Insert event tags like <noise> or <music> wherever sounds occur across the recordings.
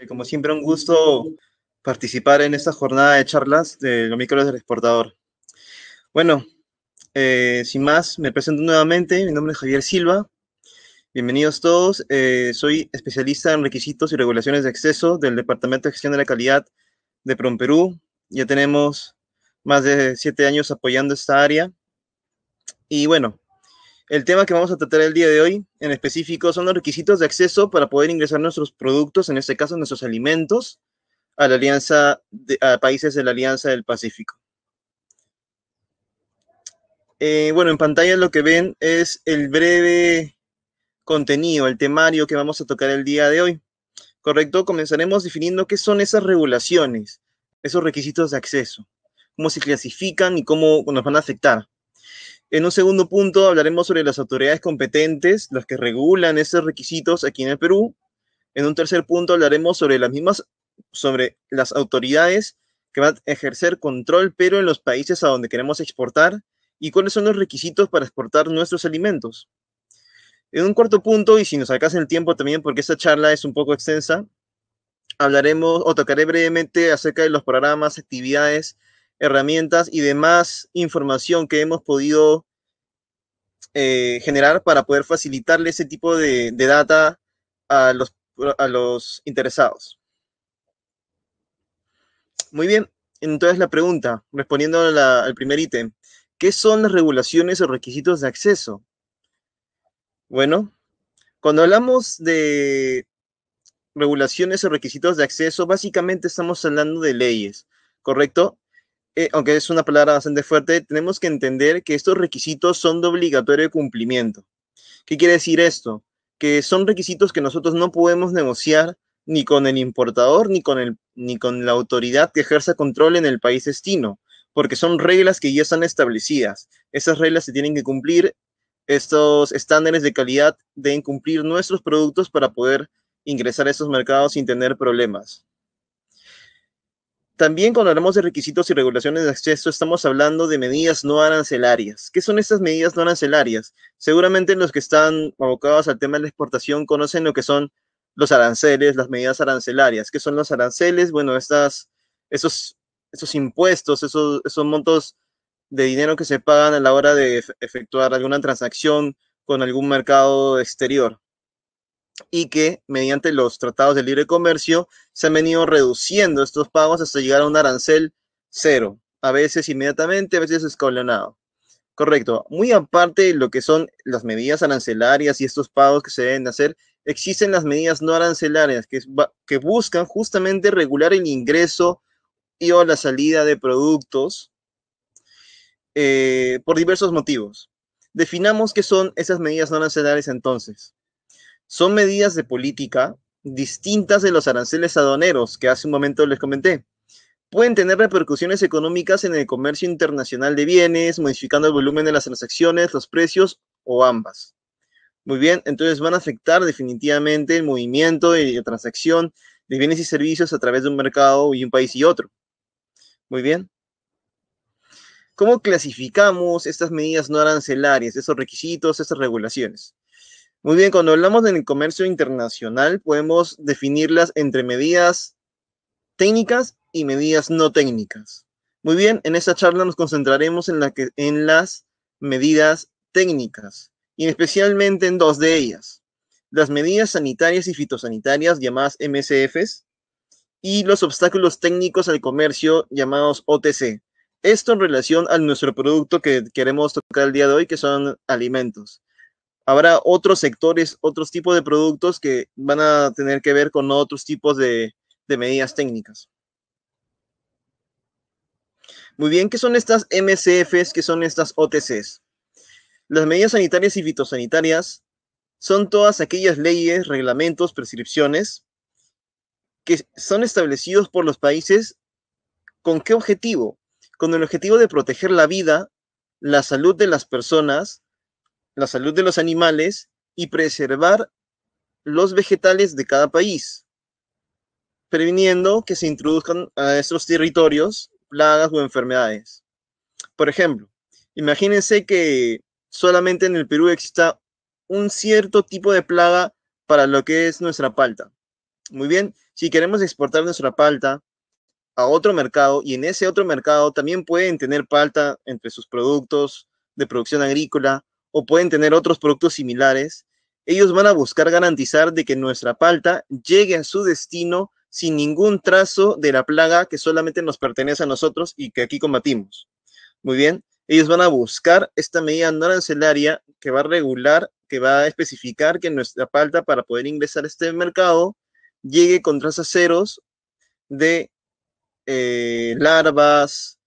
Eh, como siempre, un gusto participar en esta jornada de charlas de los micros del exportador. Bueno, eh, sin más, me presento nuevamente. Mi nombre es Javier Silva. Bienvenidos todos. Eh, soy especialista en requisitos y regulaciones de acceso del Departamento de Gestión de la Calidad de Perú. Ya tenemos más de siete años apoyando esta área. Y bueno, el tema que vamos a tratar el día de hoy, en específico, son los requisitos de acceso para poder ingresar nuestros productos, en este caso nuestros alimentos, a la alianza a países de la Alianza del Pacífico. Eh, bueno, en pantalla lo que ven es el breve contenido, el temario que vamos a tocar el día de hoy. Correcto, comenzaremos definiendo qué son esas regulaciones, esos requisitos de acceso, cómo se clasifican y cómo nos van a afectar. En un segundo punto hablaremos sobre las autoridades competentes, las que regulan estos requisitos aquí en el Perú. En un tercer punto hablaremos sobre las mismas, sobre las autoridades que van a ejercer control, pero en los países a donde queremos exportar y cuáles son los requisitos para exportar nuestros alimentos. En un cuarto punto, y si nos alcanza el tiempo también, porque esta charla es un poco extensa, hablaremos o tocaré brevemente acerca de los programas, actividades herramientas y demás información que hemos podido eh, generar para poder facilitarle ese tipo de, data a los, interesados. Muy bien, entonces la pregunta, respondiendo al primer ítem, ¿qué son las regulaciones o requisitos de acceso? Bueno, cuando hablamos de regulaciones o requisitos de acceso, básicamente estamos hablando de leyes, ¿correcto? Eh, aunque es una palabra bastante fuerte, tenemos que entender que estos requisitos son de obligatorio cumplimiento. ¿Qué quiere decir esto? Que son requisitos que nosotros no podemos negociar ni con el importador ni con, ni con la autoridad que ejerza control en el país destino, porque son reglas que ya están establecidas. Esas reglas se tienen que cumplir, estos estándares de calidad deben cumplir nuestros productos para poder ingresar a esos mercados sin tener problemas. También cuando hablamos de requisitos y regulaciones de acceso, estamos hablando de medidas no arancelarias. ¿Qué son estas medidas no arancelarias? Seguramente los que están abocados al tema de la exportación conocen lo que son los aranceles, las medidas arancelarias. ¿Qué son los aranceles? Bueno, estas, esos, esos impuestos, esos, esos montos de dinero que se pagan a la hora de efectuar alguna transacción con algún mercado exterior y que mediante los tratados de libre comercio se han venido reduciendo estos pagos hasta llegar a un arancel cero, a veces inmediatamente, a veces escalonado. Correcto. Muy aparte de lo que son las medidas arancelarias y estos pagos que se deben hacer, existen las medidas no arancelarias que, buscan justamente regular el ingreso y o la salida de productos eh, por diversos motivos. Definamos qué son esas medidas no arancelarias entonces son medidas de política distintas de los aranceles aduaneros que hace un momento les comenté. Pueden tener repercusiones económicas en el comercio internacional de bienes, modificando el volumen de las transacciones, los precios o ambas. Muy bien, entonces van a afectar definitivamente el movimiento y la transacción de bienes y servicios a través de un mercado y un país y otro. Muy bien. ¿Cómo clasificamos estas medidas no arancelarias, esos requisitos, esas regulaciones? Muy bien, cuando hablamos del comercio internacional, podemos definirlas entre medidas técnicas y medidas no técnicas. Muy bien, en esta charla nos concentraremos en, la en las medidas técnicas, y especialmente en dos de ellas, las medidas sanitarias y fitosanitarias llamadas MSFs y los obstáculos técnicos al comercio llamados OTC. Esto en relación a nuestro producto que queremos tocar el día de hoy, que son alimentos habrá otros sectores, otros tipos de productos que van a tener que ver con otros tipos de, medidas técnicas. Muy bien, ¿qué son estas MCFs? ¿Qué son estas OTCs? Las medidas sanitarias y fitosanitarias son todas aquellas leyes, reglamentos, prescripciones que son establecidos por los países con qué objetivo? Con el objetivo de proteger la vida, la salud de las personas la salud de los animales y preservar los vegetales de cada país, previniendo que se introduzcan a estos territorios plagas o enfermedades. Por ejemplo, imagínense que solamente en el Perú exista un cierto tipo de plaga para lo que es nuestra palta. Muy bien, si queremos exportar nuestra palta a otro mercado y en ese otro mercado también pueden tener palta entre sus productos de producción agrícola, o pueden tener otros productos similares, ellos van a buscar garantizar de que nuestra palta llegue a su destino sin ningún trazo de la plaga que solamente nos pertenece a nosotros y que aquí combatimos. Muy bien, ellos van a buscar esta medida no arancelaria que va a regular, que va a especificar que nuestra palta para poder ingresar a este mercado llegue con trazas ceros de eh, larvas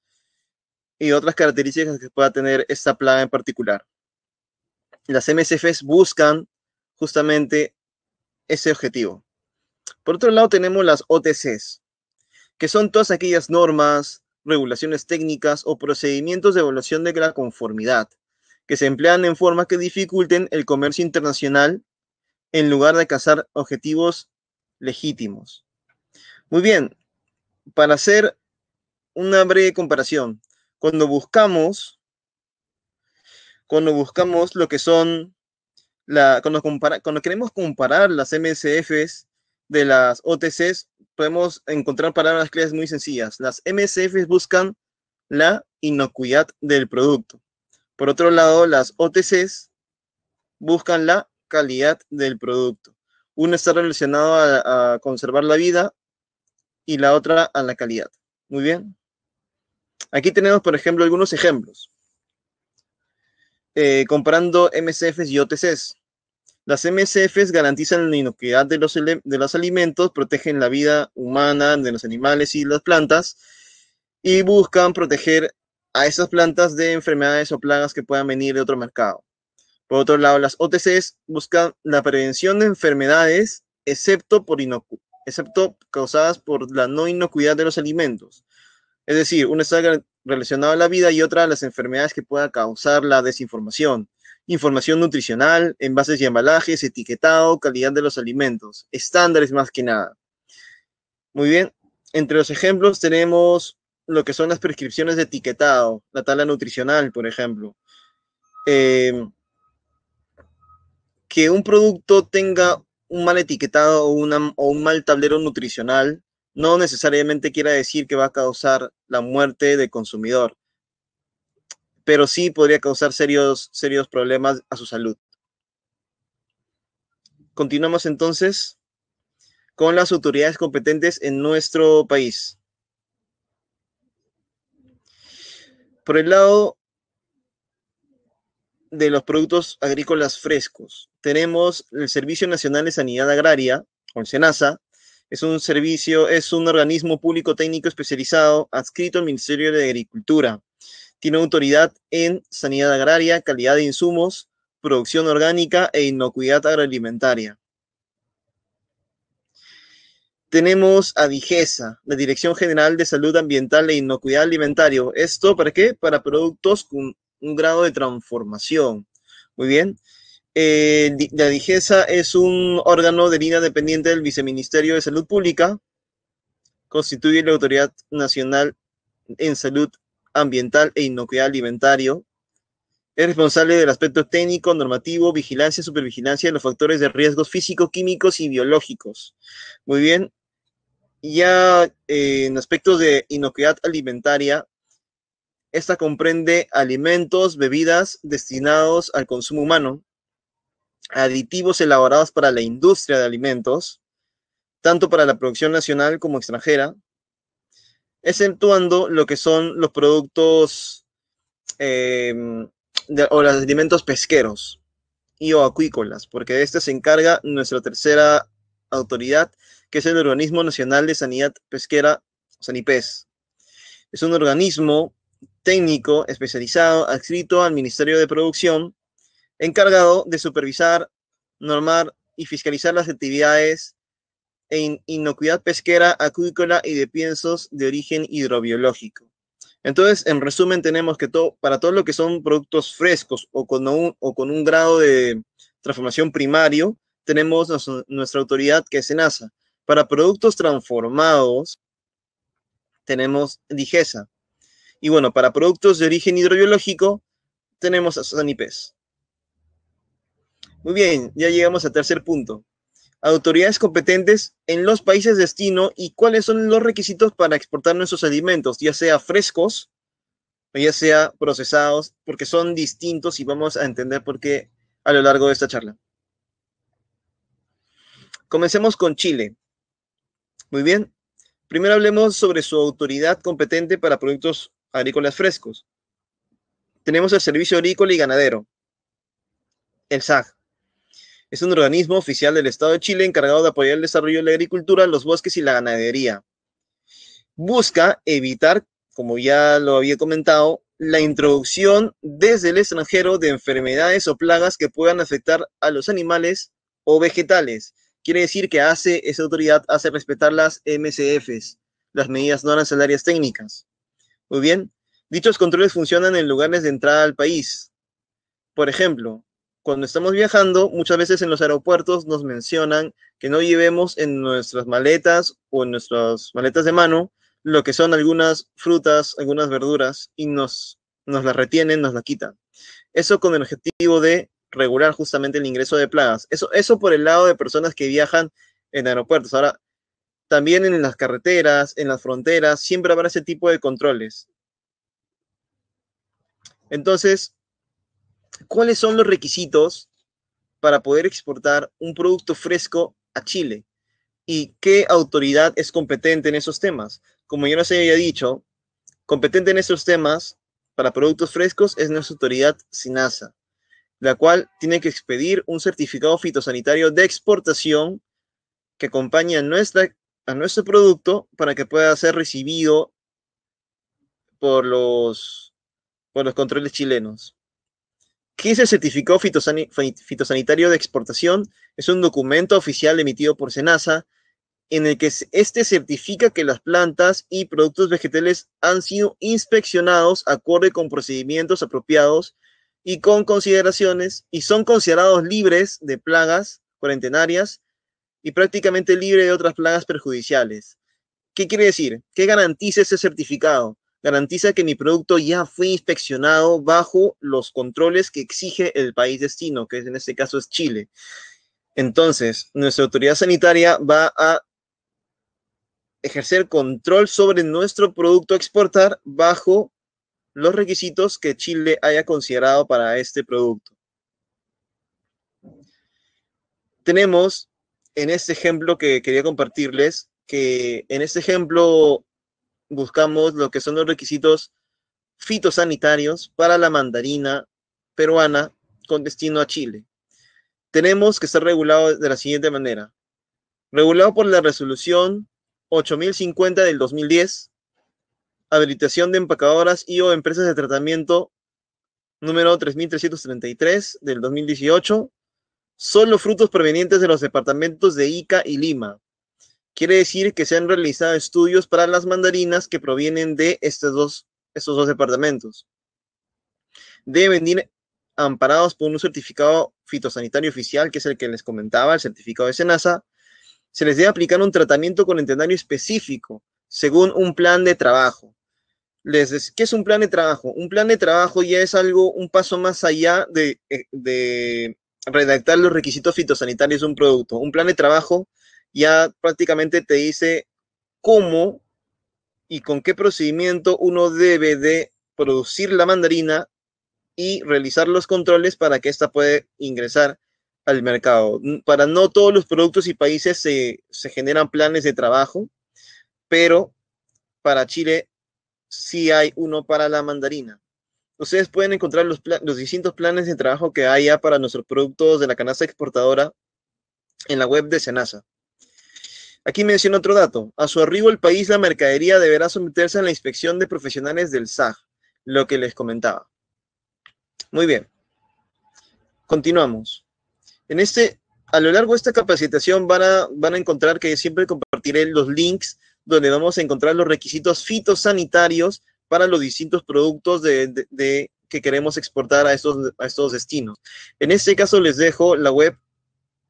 y otras características que pueda tener esta plaga en particular las MSFs buscan justamente ese objetivo. Por otro lado, tenemos las OTCs, que son todas aquellas normas, regulaciones técnicas o procedimientos de evaluación de la conformidad, que se emplean en formas que dificulten el comercio internacional en lugar de alcanzar objetivos legítimos. Muy bien, para hacer una breve comparación, cuando buscamos cuando buscamos lo que son, cuando, queremos comparar las MSFs de las OTCs, podemos encontrar palabras claves muy sencillas. Las MSFs buscan la inocuidad del producto. Por otro lado, las OTCs buscan la calidad del producto. Una está relacionado a conservar la vida y la otra a la calidad. Muy bien. Aquí tenemos, por ejemplo, algunos ejemplos. Comparando eh, comprando MSFs y OTCs. Las MCFs garantizan la inocuidad de los, alimentos, protegen la vida humana de los animales y las plantas y buscan proteger a esas plantas de enfermedades o plagas que puedan venir de otro mercado. Por otro lado, las OTCs buscan la prevención de enfermedades, excepto, por inocu excepto causadas por la no inocuidad de los alimentos. Es decir, una está relacionado a la vida y otra a las enfermedades que pueda causar la desinformación. Información nutricional, envases y embalajes, etiquetado, calidad de los alimentos, estándares más que nada. Muy bien, entre los ejemplos tenemos lo que son las prescripciones de etiquetado, la tabla nutricional, por ejemplo. Em, que un producto tenga un mal etiquetado o un mal tablero nutricional no necesariamente quiera decir que va a causar la muerte del consumidor, pero sí podría causar serios, serios problemas a su salud. Continuamos entonces con las autoridades competentes en nuestro país. Por el lado de los productos agrícolas frescos, tenemos el Servicio Nacional de Sanidad Agraria, o el SENASA, es un servicio, es un organismo público técnico especializado adscrito al Ministerio de Agricultura. Tiene autoridad en sanidad agraria, calidad de insumos, producción orgánica e inocuidad agroalimentaria. Tenemos a DIGESA, la Dirección General de Salud Ambiental e Inocuidad Alimentaria. ¿Esto para qué? Para productos con un grado de transformación. Muy bien. Eh, la DIGESA es un órgano de línea dependiente del Viceministerio de Salud Pública. Constituye la Autoridad Nacional en Salud Ambiental e Inocuidad Alimentario. Es responsable del aspecto técnico, normativo, vigilancia, supervigilancia de los factores de riesgos físicos, químicos y biológicos. Muy bien. Ya eh, en aspectos de inocuidad alimentaria, esta comprende alimentos, bebidas destinados al consumo humano, aditivos elaborados para la industria de alimentos, tanto para la producción nacional como extranjera, exceptuando lo que son los productos em, o los alimentos pesqueros y o acuícolas, porque de este se encarga nuestra tercera autoridad, que es el Organismo Nacional de Sanidad Pesquera, SANIPES. Es un organismo técnico especializado adscrito al Ministerio de Producción encargado de supervisar, normar y fiscalizar las actividades en inocuidad pesquera, acuícola y de piensos de origen hidrobiológico. Entonces, en resumen, tenemos que para todo lo que son productos frescos o con un, grado de transformación primario, tenemos nuestra autoridad que es ENASA. Para productos transformados, tenemos DIGESA. Y bueno, para productos de origen hidrobiológico, tenemos a SANIPES. Muy bien, ya llegamos al tercer punto. Autoridades competentes en los países de destino y cuáles son los requisitos para exportar nuestros alimentos, ya sea frescos o ya sea procesados, porque son distintos y vamos a entender por qué a lo largo de esta charla. Comencemos con Chile. Muy bien. Primero hablemos sobre su autoridad competente para productos agrícolas frescos. Tenemos el Servicio Agrícola y Ganadero, el SAG. Es un organismo oficial del Estado de Chile encargado de apoyar el desarrollo de la agricultura, los bosques y la ganadería. Busca evitar, como ya lo había comentado, la introducción desde el extranjero de enfermedades o plagas que puedan afectar a los animales o vegetales. Quiere decir que hace, esa autoridad hace respetar las MCFs, las medidas no arancelarias técnicas. Muy bien, dichos controles funcionan en lugares de entrada al país. Por ejemplo, cuando estamos viajando, muchas veces en los aeropuertos nos mencionan que no llevemos en nuestras maletas o en nuestras maletas de mano lo que son algunas frutas, algunas verduras y nos, nos las retienen, nos las quitan. Eso con el objetivo de regular justamente el ingreso de plagas. Eso, eso por el lado de personas que viajan en aeropuertos. Ahora, también en las carreteras, en las fronteras, siempre habrá ese tipo de controles. Entonces, ¿cuáles son los requisitos para poder exportar un producto fresco a Chile? ¿Y qué autoridad es competente en esos temas? Como yo no se había dicho, competente en esos temas para productos frescos es nuestra autoridad SINASA, la cual tiene que expedir un certificado fitosanitario de exportación que acompañe a, nuestra, a nuestro producto para que pueda ser recibido por los, por los controles chilenos. ¿Qué es el certificado fitosanitario de exportación? Es un documento oficial emitido por SENASA en el que este certifica que las plantas y productos vegetales han sido inspeccionados acorde con procedimientos apropiados y con consideraciones y son considerados libres de plagas cuarentenarias y prácticamente libres de otras plagas perjudiciales. ¿Qué quiere decir? ¿Qué garantiza ese certificado? garantiza que mi producto ya fue inspeccionado bajo los controles que exige el país destino, que en este caso es Chile. Entonces, nuestra autoridad sanitaria va a ejercer control sobre nuestro producto a exportar bajo los requisitos que Chile haya considerado para este producto. Tenemos en este ejemplo que quería compartirles, que en este ejemplo buscamos lo que son los requisitos fitosanitarios para la mandarina peruana con destino a Chile. Tenemos que estar regulados de la siguiente manera. Regulado por la resolución 8050 del 2010, habilitación de empacadoras y o empresas de tratamiento número 3333 del 2018, son los frutos provenientes de los departamentos de Ica y Lima, Quiere decir que se han realizado estudios para las mandarinas que provienen de estos dos, estos dos departamentos. Deben ir amparados por un certificado fitosanitario oficial, que es el que les comentaba, el certificado de SENASA. Se les debe aplicar un tratamiento con entendario específico, según un plan de trabajo. Les ¿Qué es un plan de trabajo? Un plan de trabajo ya es algo, un paso más allá de, eh, de redactar los requisitos fitosanitarios de un producto. Un plan de trabajo ya prácticamente te dice cómo y con qué procedimiento uno debe de producir la mandarina y realizar los controles para que ésta pueda ingresar al mercado. Para no todos los productos y países se, generan planes de trabajo, pero para Chile sí hay uno para la mandarina. Ustedes pueden encontrar los, los distintos planes de trabajo que haya para nuestros productos de la canasta exportadora en la web de Senasa. Aquí menciona otro dato. A su arribo el país, la mercadería deberá someterse a la inspección de profesionales del SAG, lo que les comentaba. Muy bien. Continuamos. En este, a lo largo de esta capacitación van a, van a encontrar que siempre compartiré los links donde vamos a encontrar los requisitos fitosanitarios para los distintos productos que queremos exportar a estos, a estos destinos. En este caso les dejo la web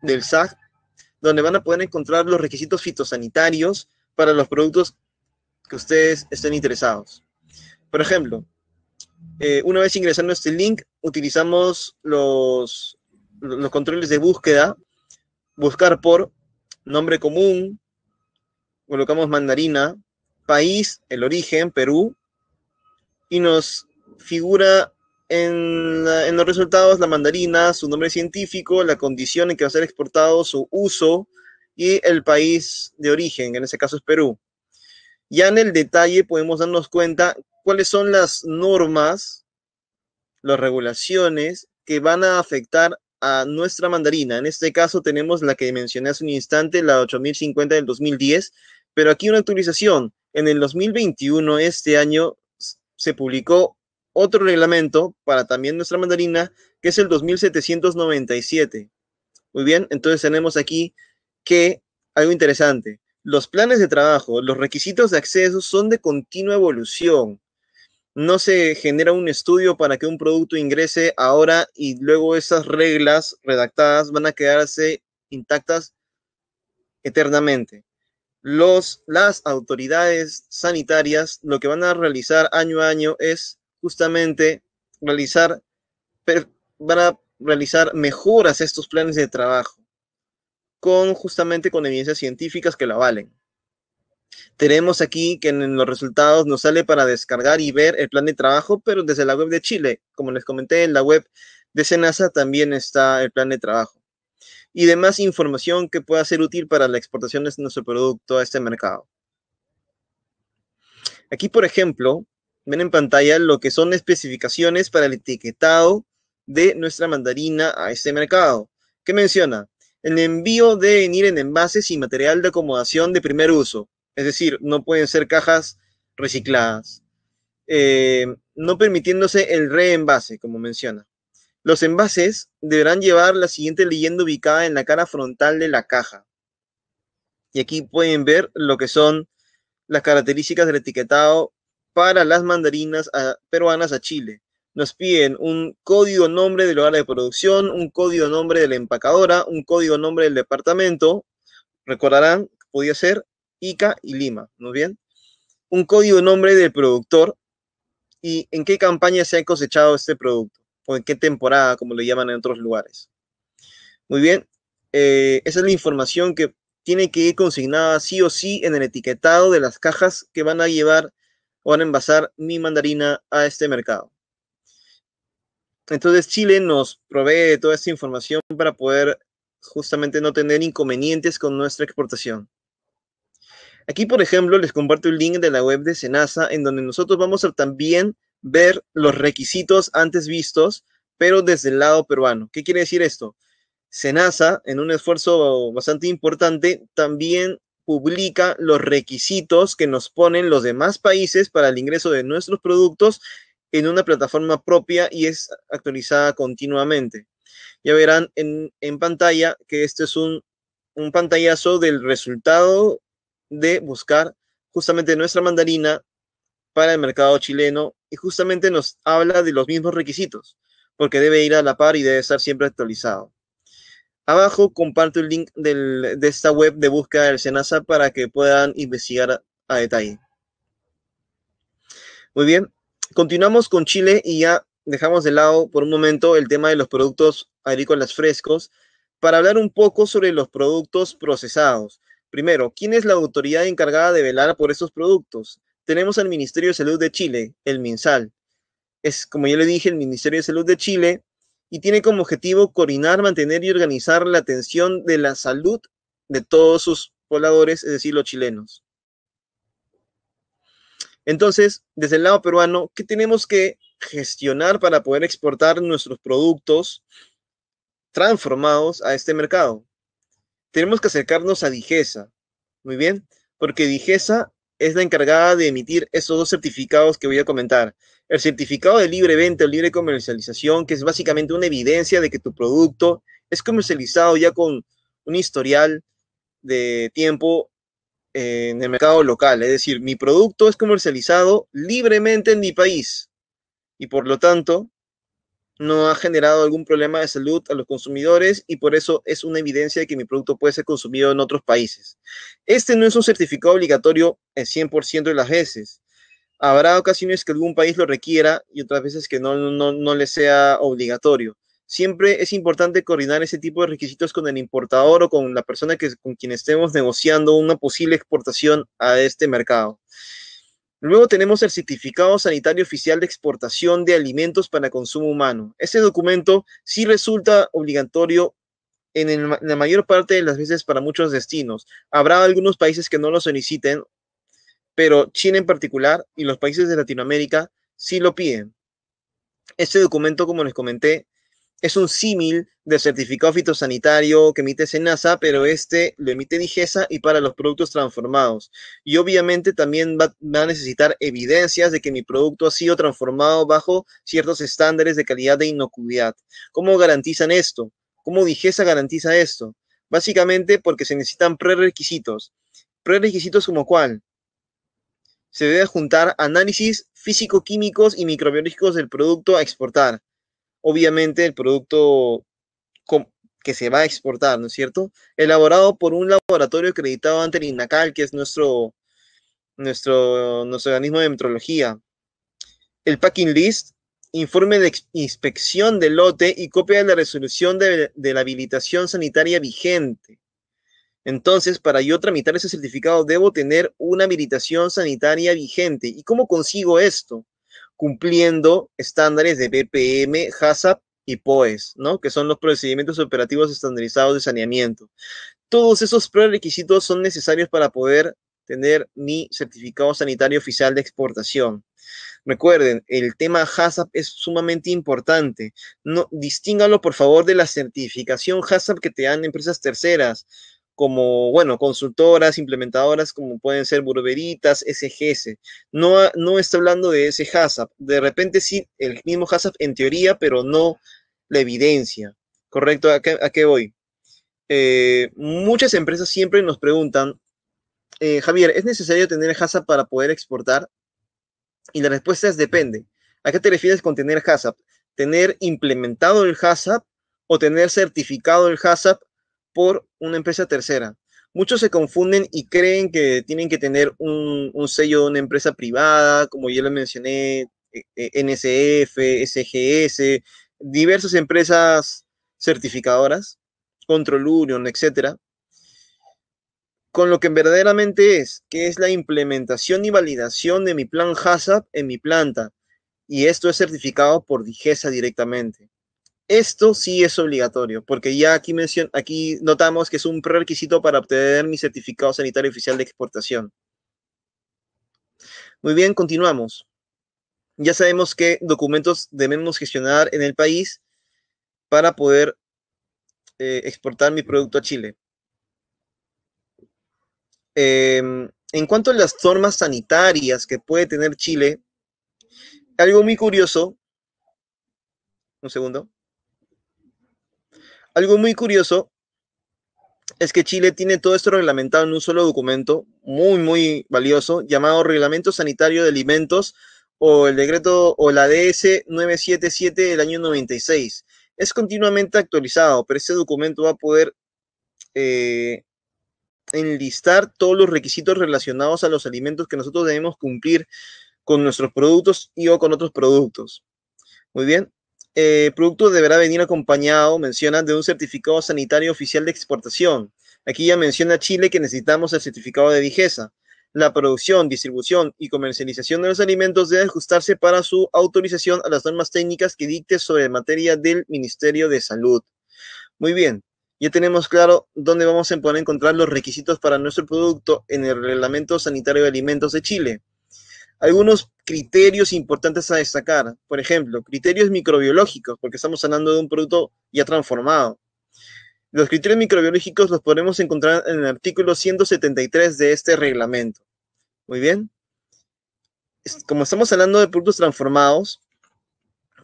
del SAG donde van a poder encontrar los requisitos fitosanitarios para los productos que ustedes estén interesados. Por ejemplo, eh, una vez ingresando a este link, utilizamos los, los controles de búsqueda, buscar por nombre común, colocamos mandarina, país, el origen, Perú, y nos figura en, los resultados la mandarina, su nombre científico, la condición en que va a ser exportado, su uso y el país de origen, en ese caso es Perú. Ya en el detalle podemos darnos cuenta cuáles son las normas, las regulaciones que van a afectar a nuestra mandarina. En este caso tenemos la que mencioné hace un instante, la 8050 del 2010, pero aquí una actualización. En el 2021, este año, se publicó otro reglamento para también nuestra mandarina, que es el 2797. Muy bien, entonces tenemos aquí que algo interesante. Los planes de trabajo, los requisitos de acceso son de continua evolución. No se genera un estudio para que un producto ingrese ahora y luego esas reglas redactadas van a quedarse intactas eternamente. Los, las autoridades sanitarias lo que van a realizar año a año es justamente realizar, para realizar mejoras a estos planes de trabajo, con justamente con evidencias científicas que lo valen Tenemos aquí que en los resultados nos sale para descargar y ver el plan de trabajo, pero desde la web de Chile, como les comenté, en la web de Senasa también está el plan de trabajo. Y demás información que pueda ser útil para la exportación de nuestro producto a este mercado. Aquí, por ejemplo, ven en pantalla lo que son especificaciones para el etiquetado de nuestra mandarina a este mercado, ¿Qué menciona el envío debe venir en envases y material de acomodación de primer uso, es decir, no pueden ser cajas recicladas, eh, no permitiéndose el reenvase, como menciona. Los envases deberán llevar la siguiente leyenda ubicada en la cara frontal de la caja. Y aquí pueden ver lo que son las características del etiquetado para las mandarinas ah, peruanas a Chile. Nos piden un código nombre del lugar de producción, un código nombre de la empacadora, un código nombre del departamento, recordarán, podía ser Ica y Lima, ¿no bien? Un código nombre del productor y en qué campaña se ha cosechado este producto o en qué temporada, como lo llaman en otros lugares. Muy bien, eh, esa es la información que tiene que ir consignada sí o sí en el etiquetado de las cajas que van a llevar van a envasar mi mandarina a este mercado. Entonces Chile nos provee toda esta información para poder justamente no tener inconvenientes con nuestra exportación. Aquí, por ejemplo, les comparto el link de la web de Senasa, en donde nosotros vamos a también ver los requisitos antes vistos, pero desde el lado peruano. ¿Qué quiere decir esto? Senasa, en un esfuerzo bastante importante, también publica los requisitos que nos ponen los demás países para el ingreso de nuestros productos en una plataforma propia y es actualizada continuamente. Ya verán en, pantalla que este es un, un pantallazo del resultado de buscar justamente nuestra mandarina para el mercado chileno y justamente nos habla de los mismos requisitos, porque debe ir a la par y debe estar siempre actualizado. Abajo comparto el link de esta web de búsqueda del SENASA para que puedan investigar a detalle. Muy bien, continuamos con Chile y ya dejamos de lado por un momento el tema de los productos agrícolas frescos para hablar un poco sobre los productos procesados. Primero, ¿quién es la autoridad encargada de velar por estos productos? Tenemos al Ministerio de Salud de Chile, el MINSAL. Es, como ya le dije, el Ministerio de Salud de Chile y tiene como objetivo coordinar, mantener y organizar la atención de la salud de todos sus pobladores, es decir, los chilenos. Entonces, desde el lado peruano, ¿qué tenemos que gestionar para poder exportar nuestros productos transformados a este mercado? Tenemos que acercarnos a Digesa, muy bien, porque Digesa es la encargada de emitir esos dos certificados que voy a comentar. El certificado de libre venta o libre comercialización, que es básicamente una evidencia de que tu producto es comercializado ya con un historial de tiempo eh, en el mercado local. Es decir, mi producto es comercializado libremente en mi país y por lo tanto no ha generado algún problema de salud a los consumidores y por eso es una evidencia de que mi producto puede ser consumido en otros países. Este no es un certificado obligatorio en 100% de las veces. Habrá ocasiones que algún país lo requiera y otras veces que no, no, le sea obligatorio. Siempre es importante coordinar ese tipo de requisitos con el importador o con la persona con quien estemos negociando una posible exportación a este mercado. Luego tenemos el Certificado Sanitario Oficial de Exportación de Alimentos para Consumo Humano. Este documento sí resulta obligatorio en, la mayor parte de las veces para muchos destinos. Habrá algunos países que no lo soliciten, pero China en particular y los países de Latinoamérica sí lo piden. Este documento, como les comenté, es un símil del certificado fitosanitario que emite Senasa, pero este lo emite Digesa y para los productos transformados. Y obviamente también va, a necesitar evidencias de que mi producto ha sido transformado bajo ciertos estándares de calidad de inocuidad. ¿Cómo garantizan esto? ¿Cómo Digesa garantiza esto? Básicamente porque se necesitan prerequisitos. Prerequisitos como cuál? Se debe juntar análisis físico-químicos y microbiológicos del producto a exportar obviamente el producto que se va a exportar, ¿no es cierto? Elaborado por un laboratorio acreditado ante el INACAL, que es nuestro, nuestro, nuestro organismo de metrología. El packing list, informe de inspección del lote y copia de la resolución de la habilitación sanitaria vigente. Entonces, para yo tramitar ese certificado, debo tener una habilitación sanitaria vigente. ¿Y cómo consigo esto? cumpliendo estándares de BPM, HACCP y POES, ¿no? que son los procedimientos operativos estandarizados de saneamiento. Todos esos prerequisitos son necesarios para poder tener mi certificado sanitario oficial de exportación. Recuerden, el tema HACCP es sumamente importante. No, distínganlo, por favor, de la certificación HACCP que te dan empresas terceras como, bueno, consultoras, implementadoras como pueden ser Burberitas, SGS. No, no está hablando de ese HACCP. De repente sí, el mismo HACCP en teoría, pero no la evidencia. ¿Correcto? ¿A qué, a voy? Eh, muchas empresas siempre nos preguntan, eh, Javier, ¿es necesario tener HACCP para poder exportar? Y la respuesta es depende. ¿A qué te refieres con tener HACCP? ¿Tener implementado el HACCP o tener certificado el HACCP por una empresa tercera. Muchos se confunden y creen que tienen que tener un, sello de una empresa privada, como ya les mencioné, e, e, NSF, SGS, diversas empresas certificadoras, Control Union, etc. Con lo que verdaderamente es, que es la implementación y validación de mi plan HACCP en mi planta. Y esto es certificado por DIGESA directamente. Esto sí es obligatorio, porque ya aquí, mencion aquí notamos que es un prerequisito para obtener mi certificado sanitario oficial de exportación. Muy bien, continuamos. Ya sabemos qué documentos debemos gestionar en el país para poder eh, exportar mi producto a Chile. Em, en cuanto a las normas sanitarias que puede tener Chile, algo muy curioso. Un segundo. Algo muy curioso es que Chile tiene todo esto reglamentado en un solo documento muy, muy valioso llamado Reglamento Sanitario de Alimentos o el decreto o la DS 977 del año 96. Es continuamente actualizado, pero ese documento va a poder eh, enlistar todos los requisitos relacionados a los alimentos que nosotros debemos cumplir con nuestros productos y o con otros productos. Muy bien, eh, producto deberá venir acompañado, menciona, de un certificado sanitario oficial de exportación. Aquí ya menciona Chile que necesitamos el certificado de vigeza. La producción, distribución y comercialización de los alimentos debe ajustarse para su autorización a las normas técnicas que dicte sobre materia del Ministerio de Salud. Muy bien, ya tenemos claro dónde vamos a poder encontrar los requisitos para nuestro producto en el Reglamento Sanitario de Alimentos de Chile algunos criterios importantes a destacar. Por ejemplo, criterios microbiológicos, porque estamos hablando de un producto ya transformado. Los criterios microbiológicos los podemos encontrar en el artículo 173 de este reglamento. Muy bien. Como estamos hablando de productos transformados,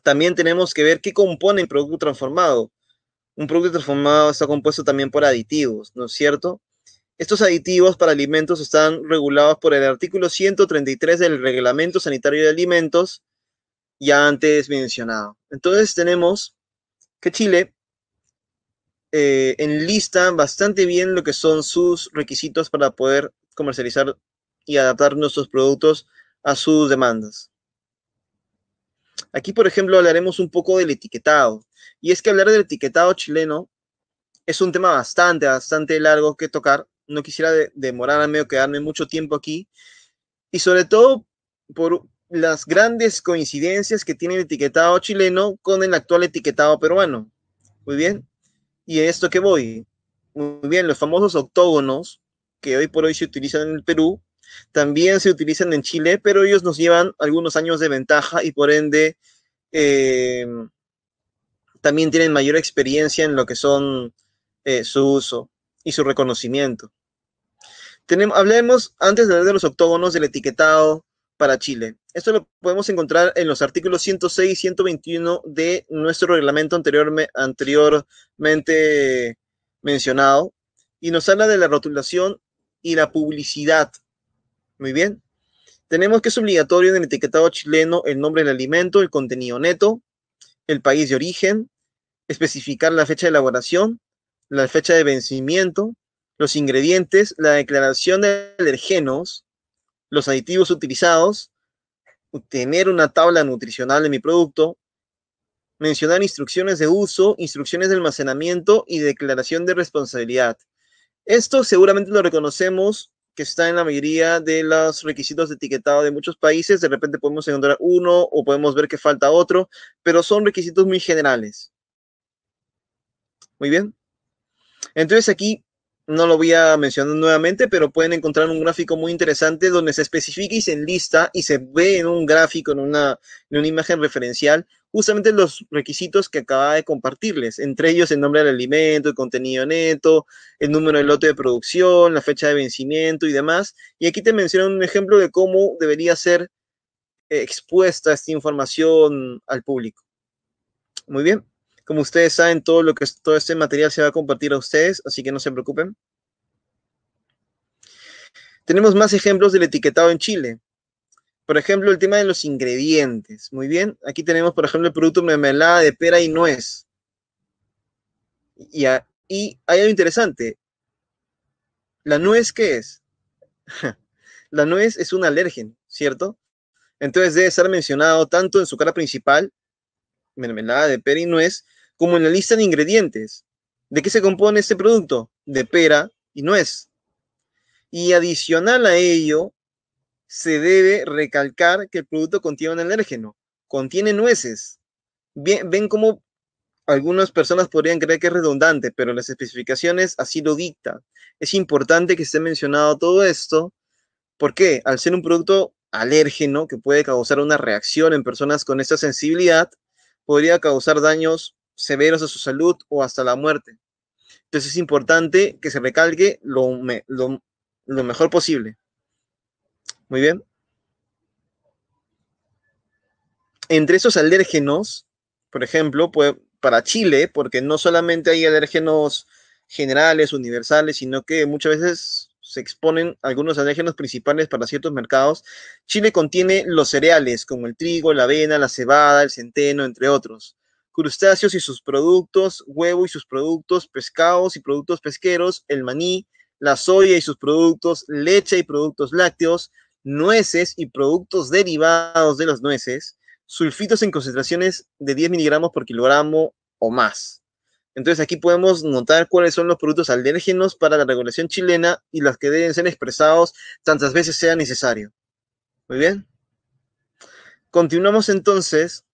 también tenemos que ver qué compone el producto transformado. Un producto transformado está compuesto también por aditivos, ¿no es cierto? Estos aditivos para alimentos están regulados por el artículo 133 del Reglamento Sanitario de Alimentos, ya antes mencionado. Entonces tenemos que Chile eh, enlista bastante bien lo que son sus requisitos para poder comercializar y adaptar nuestros productos a sus demandas. Aquí, por ejemplo, hablaremos un poco del etiquetado. Y es que hablar del etiquetado chileno es un tema bastante, bastante largo que tocar, no quisiera demorarme o quedarme mucho tiempo aquí. Y sobre todo por las grandes coincidencias que tiene el etiquetado chileno con el actual etiquetado peruano. Muy bien. ¿Y esto que voy? Muy bien, los famosos octógonos que hoy por hoy se utilizan en el Perú, también se utilizan en Chile, pero ellos nos llevan algunos años de ventaja y por ende em, también tienen mayor experiencia en lo que son eh, su uso y su reconocimiento hablemos antes de de los octógonos del etiquetado para Chile. Esto lo podemos encontrar en los artículos 106 y 121 de nuestro reglamento anteriormente mencionado y nos habla de la rotulación y la publicidad. Muy bien. Tenemos que es obligatorio en el etiquetado chileno el nombre del alimento, el contenido neto, el país de origen, especificar la fecha de elaboración, la fecha de vencimiento, los ingredientes, la declaración de alergenos, los aditivos utilizados, tener una tabla nutricional de mi producto, mencionar instrucciones de uso, instrucciones de almacenamiento y declaración de responsabilidad. Esto seguramente lo reconocemos que está en la mayoría de los requisitos de etiquetado de muchos países. De repente podemos encontrar uno o podemos ver que falta otro, pero son requisitos muy generales. Muy bien. Entonces aquí no lo voy a mencionar nuevamente, pero pueden encontrar un gráfico muy interesante donde se especifica y se enlista y se ve en un gráfico, en una, imagen referencial, justamente los requisitos que acaba de compartirles, entre ellos el nombre del alimento, el contenido neto, el número del lote de producción, la fecha de vencimiento y demás. Y aquí te menciono un ejemplo de cómo debería ser expuesta esta información al público. Muy bien. Como ustedes saben, todo, lo que, todo este material se va a compartir a ustedes, así que no se preocupen. Tenemos más ejemplos del etiquetado en Chile. Por ejemplo, el tema de los ingredientes. Muy bien, aquí tenemos, por ejemplo, el producto mermelada de pera y nuez. Y, hay algo interesante. ¿La nuez qué es? <laughs> La nuez es un alérgeno, ¿cierto? Entonces debe ser mencionado tanto en su cara principal, mermelada de pera y nuez, como en la lista de ingredientes. ¿De qué se compone este producto? De pera y nuez. Y adicional a ello, se debe recalcar que el producto contiene un alérgeno, contiene nueces. ven cómo algunas personas podrían creer que es redundante, pero las especificaciones así lo dictan. Es importante que esté mencionado todo esto. porque Al ser un producto alérgeno que puede causar una reacción en personas con esta sensibilidad, podría causar daños severos a su salud o hasta la muerte. Entonces es importante que se recalque lo, lo, mejor posible. Muy bien. Entre esos alérgenos, por ejemplo, para Chile, porque no solamente hay alérgenos generales, universales, sino que muchas veces se exponen algunos alérgenos principales para ciertos mercados. Chile contiene los cereales, como el trigo, la avena, la cebada, el centeno, entre otros crustáceos y sus productos, huevo y sus productos, pescados y productos pesqueros, el maní, la soya y sus productos, leche y productos lácteos, nueces y productos derivados de las nueces, sulfitos en concentraciones de 10 miligramos por kilogramo o más. Entonces aquí podemos notar cuáles son los productos alérgenos para la regulación chilena y las que deben ser expresados tantas veces sea necesario. Muy bien. Continuamos entonces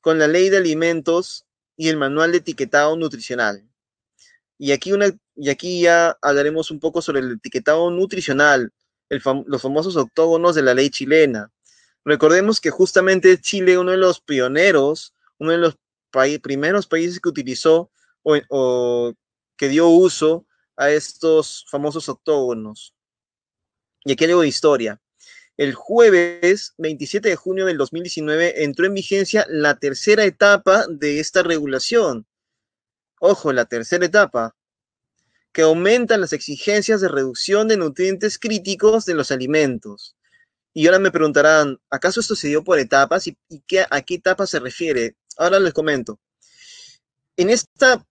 con la ley de alimentos y el manual de etiquetado nutricional. Y aquí, una, y aquí ya hablaremos un poco sobre el etiquetado nutricional, los famosos octógonos de la ley chilena. Recordemos que justamente Chile, uno de los pioneros, uno de los primeros países que utilizó o, que dio uso a estos famosos octógonos. Y aquí algo de historia el jueves 27 de junio del 2019 entró en vigencia la tercera etapa de esta regulación. Ojo, la tercera etapa, que aumenta las exigencias de reducción de nutrientes críticos de los alimentos. Y ahora me preguntarán, ¿acaso esto se dio por etapas y, a qué etapa se refiere? Ahora les comento. En esta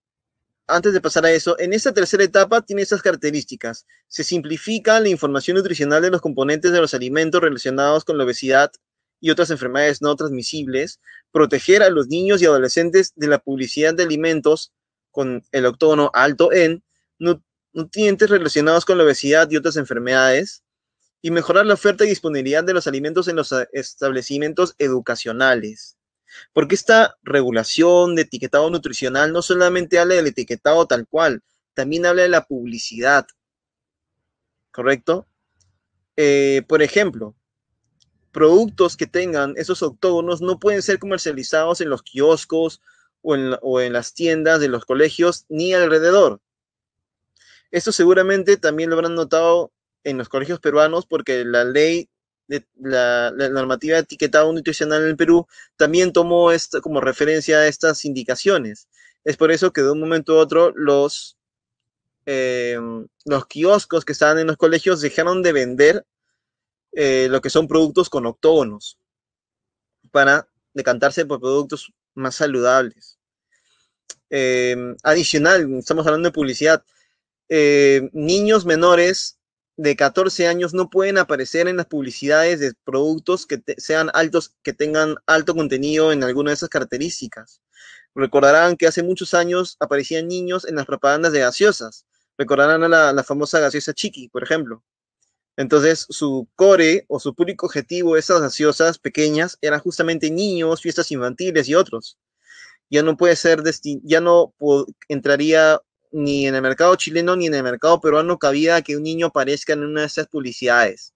antes de pasar a eso, en esta tercera etapa tiene estas características. Se simplifica la información nutricional de los componentes de los alimentos relacionados con la obesidad y otras enfermedades no transmisibles, proteger a los niños y adolescentes de la publicidad de alimentos con el octógono alto en nutrientes relacionados con la obesidad y otras enfermedades, y mejorar la oferta y disponibilidad de los alimentos en los eh, establecimientos educacionales. Porque esta regulación de etiquetado nutricional no solamente habla del etiquetado tal cual, también habla de la publicidad. ¿Correcto? Eh, por ejemplo, productos que tengan esos octógonos no pueden ser comercializados en los kioscos o en, o en las tiendas de los colegios ni alrededor. Esto seguramente también lo habrán notado en los colegios peruanos porque la ley la, normativa de etiquetado nutricional en el Perú también tomó como referencia estas indicaciones. Es por eso que de un momento a otro los, em, los kioscos que estaban en los colegios dejaron de vender eh, lo que son productos con octógonos para decantarse por productos más saludables. Em, adicional, estamos hablando de publicidad, em, niños menores de 14 años no pueden aparecer en las publicidades de productos que sean altos, que tengan alto contenido en alguna de esas características. Recordarán que hace muchos años aparecían niños en las propagandas de gaseosas. Recordarán a la, la famosa gaseosa Chiqui, por ejemplo. Entonces, su core o su público objetivo de esas gaseosas pequeñas eran justamente niños, fiestas infantiles y otros. Ya no puede ser, ya no entraría ni en el mercado chileno ni en el mercado peruano cabía que un niño aparezca en una de esas publicidades.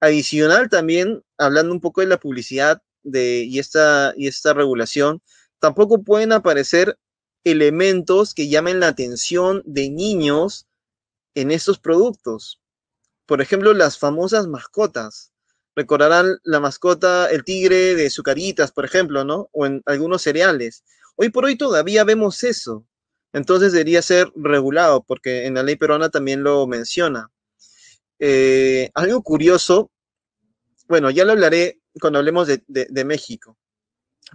Adicional también, hablando un poco de la publicidad de, y, esta, y esta regulación, tampoco pueden aparecer elementos que llamen la atención de niños en estos productos. Por ejemplo, las famosas mascotas. Recordarán la mascota, el tigre de sucaritas, por ejemplo, ¿no? O en algunos cereales. Hoy por hoy todavía vemos eso. Entonces debería ser regulado, porque en la ley peruana también lo menciona. Eh, algo curioso, bueno, ya lo hablaré cuando hablemos de, México,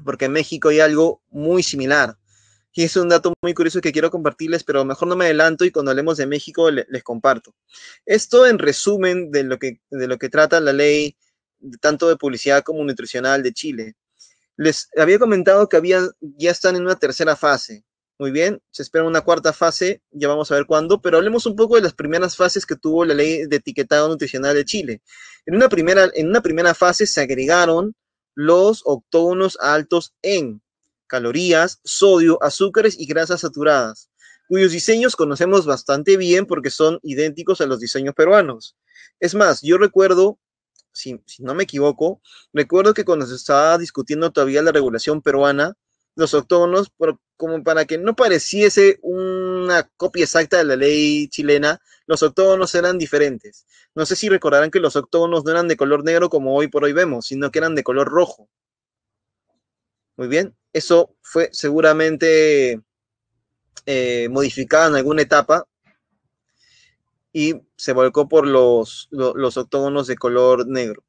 porque en México hay algo muy similar. Y es un dato muy curioso que quiero compartirles, pero mejor no me adelanto y cuando hablemos de México les comparto. Esto en resumen de lo, que, de lo que trata la ley tanto de publicidad como nutricional de Chile. Les había comentado que había, ya están en una tercera fase. Muy bien, se espera una cuarta fase, ya vamos a ver cuándo, pero hablemos un poco de las primeras fases que tuvo la ley de etiquetado nutricional de Chile. En una primera, en una primera fase se agregaron los octógonos altos en calorías, sodio, azúcares y grasas saturadas, cuyos diseños conocemos bastante bien porque son idénticos a los diseños peruanos. Es más, yo recuerdo, si no me equivoco, recuerdo que cuando se estaba discutiendo todavía la regulación peruana, los octógonos como para que no pareciese una copia exacta de la ley chilena, los octógonos eran diferentes. No sé si recordarán que los octógonos no eran de color negro como hoy por hoy vemos, sino que eran de color rojo. Muy bien, eso fue seguramente eh, modificado en alguna etapa y se volcó por los, los, los octógonos de color negro.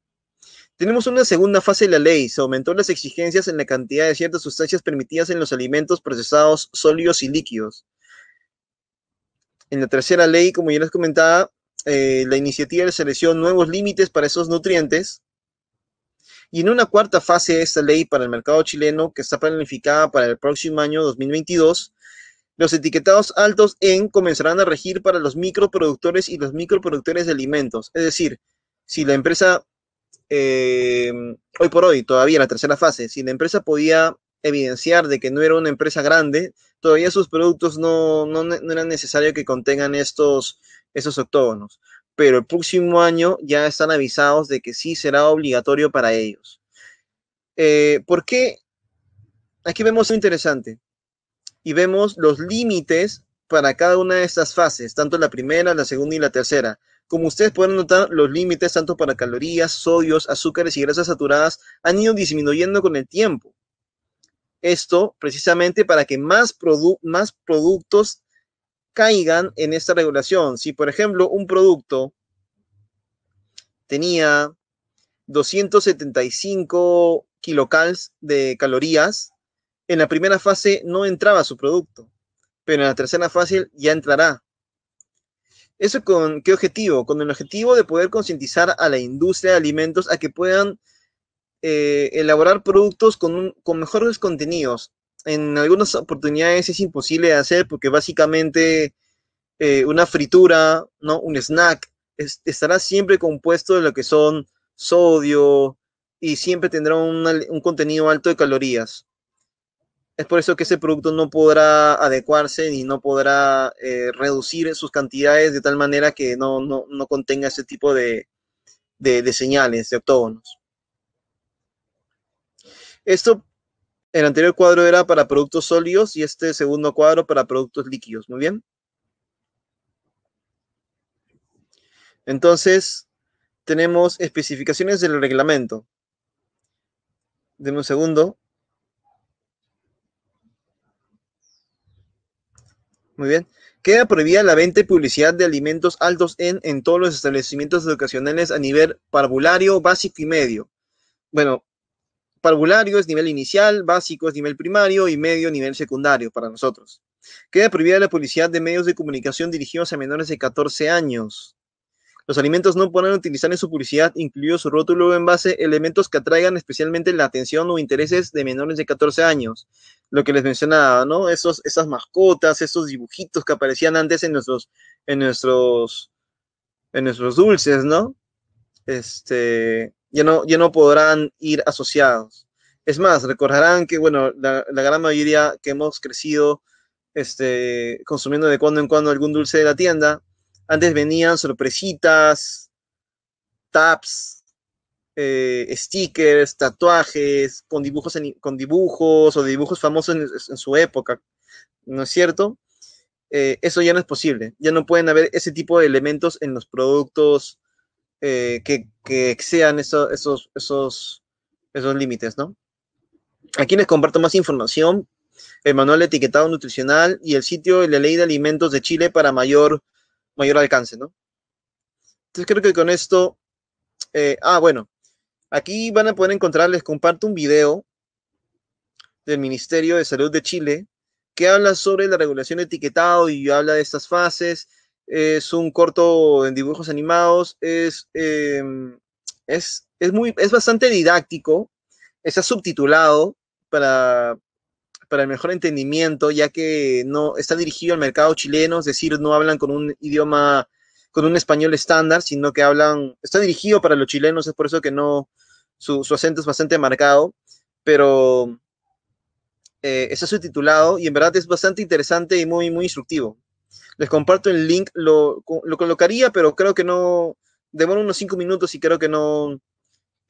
Tenemos una segunda fase de la ley. Se aumentó las exigencias en la cantidad de ciertas sustancias permitidas en los alimentos procesados sólidos y líquidos. En la tercera ley, como ya les comentaba, eh, la iniciativa seleccionó nuevos límites para esos nutrientes. Y en una cuarta fase de esta ley para el mercado chileno, que está planificada para el próximo año 2022, los etiquetados altos en comenzarán a regir para los microproductores y los microproductores de alimentos. Es decir, si la empresa Em, hoy por hoy, todavía en la tercera fase, si la empresa podía evidenciar de que no era una empresa grande, todavía sus productos no, no, no necesario que contengan estos, estos octógonos. Pero el próximo año ya están avisados de que sí será obligatorio para ellos. Eh, ¿Por qué? Aquí vemos lo interesante y vemos los límites para cada una de estas fases, tanto la primera, la segunda y la tercera. Como ustedes pueden notar, los límites tanto para calorías, sodios, azúcares y grasas saturadas han ido disminuyendo con el tiempo. Esto precisamente para que más, productos caigan en esta regulación. Si, por ejemplo, un producto tenía 275 kilocals de calorías, en la primera fase no entraba su producto, pero en la tercera fase ya entrará. ¿Eso con qué objetivo? Con el objetivo de poder concientizar a la industria de alimentos a que puedan eh, elaborar productos con, mejores contenidos. En algunas oportunidades es imposible de hacer porque básicamente eh, una fritura, ¿no? un snack, estará siempre compuesto de lo que son sodio y siempre tendrá un contenido alto de calorías. Es por eso que ese producto no podrá adecuarse ni no podrá eh, reducir sus cantidades de tal manera que no, contenga ese tipo de, señales, de octógonos. Esto, el anterior cuadro era para productos sólidos y este segundo cuadro para productos líquidos. Muy bien. Entonces, tenemos especificaciones del reglamento. Deme un segundo. Muy bien. Queda prohibida la venta y publicidad de alimentos altos en en todos los establecimientos educacionales a nivel parvulario, básico y medio. Bueno, parvulario es nivel inicial, básico es nivel primario y medio nivel secundario para nosotros. Queda prohibida la publicidad de medios de comunicación dirigidos a menores de 14 años. Los alimentos no podrán utilizar en su publicidad, incluido su rótulo o envase, elementos que atraigan especialmente la atención o intereses de menores de 14 años lo que les mencionaba, ¿no? Esos, esas mascotas, esos dibujitos que aparecían antes en nuestros, en nuestros, en nuestros dulces, ¿no? Este, ya no, ya no podrán ir asociados. Es más, recordarán que, bueno, la, gran mayoría que hemos crecido este, consumiendo de cuando en cuando algún dulce de la tienda, antes venían sorpresitas, taps, eh, stickers, tatuajes, con dibujos, con dibujos o dibujos famosos en, su época, ¿no es cierto? Eh, eso ya no es posible. Ya no pueden haber ese tipo de elementos en los productos eh, que, excedan esos, esos, esos límites, ¿no? Aquí les comparto más información, el manual de etiquetado nutricional y el sitio de la ley de alimentos de Chile para mayor, mayor alcance, ¿no? Entonces creo que con esto, ah, bueno, Aquí van a poder encontrarles. comparto un video del Ministerio de Salud de Chile que habla sobre la regulación de etiquetado y habla de estas fases. Es un corto en dibujos animados, es, em, es, muy, es bastante didáctico, está subtitulado para, para el mejor entendimiento, ya que no está dirigido al mercado chileno, es decir, no hablan con un idioma con un español estándar, sino que hablan, está dirigido para los chilenos, es por eso que no, su, acento es bastante marcado, pero eh, está subtitulado y en verdad es bastante interesante y muy, muy instructivo. Les comparto el link, lo, colocaría, pero creo que no, demora unos cinco minutos y creo que no,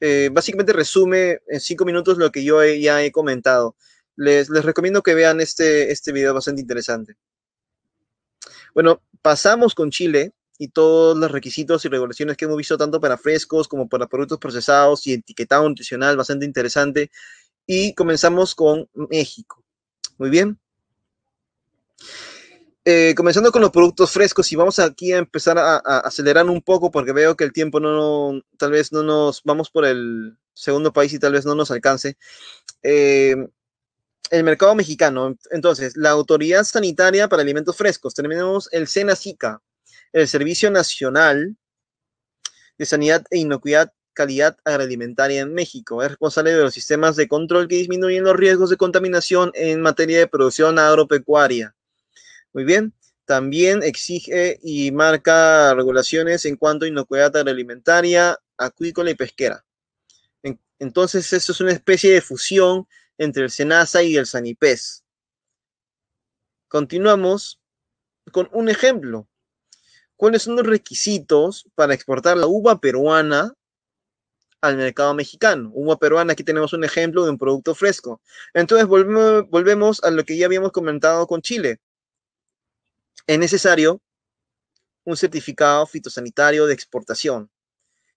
eh, básicamente resume en cinco minutos lo que yo ya he comentado. Les, les, recomiendo que vean este, este video bastante interesante. Bueno, pasamos con Chile y todos los requisitos y regulaciones que hemos visto tanto para frescos como para productos procesados y etiquetado nutricional bastante interesante. Y comenzamos con México. Muy bien. Eh, comenzando con los productos frescos y vamos aquí a empezar a, acelerar un poco porque veo que el tiempo no, tal vez no nos vamos por el segundo país y tal vez no nos alcance. Eh, el mercado mexicano. Entonces, la Autoridad Sanitaria para Alimentos Frescos. Tenemos el SICA el Servicio Nacional de Sanidad e Inocuidad Calidad Agroalimentaria en México. Es responsable de los sistemas de control que disminuyen los riesgos de contaminación en materia de producción agropecuaria. Muy bien. También exige y marca regulaciones en cuanto a inocuidad agroalimentaria, acuícola y pesquera. Entonces, esto es una especie de fusión entre el SENASA y el SANIPES. Continuamos con un ejemplo cuáles son los requisitos para exportar la uva peruana al mercado mexicano. Uva peruana, aquí tenemos un ejemplo de un producto fresco. Entonces volvemos a lo que ya habíamos comentado con Chile. Es necesario un certificado fitosanitario de exportación.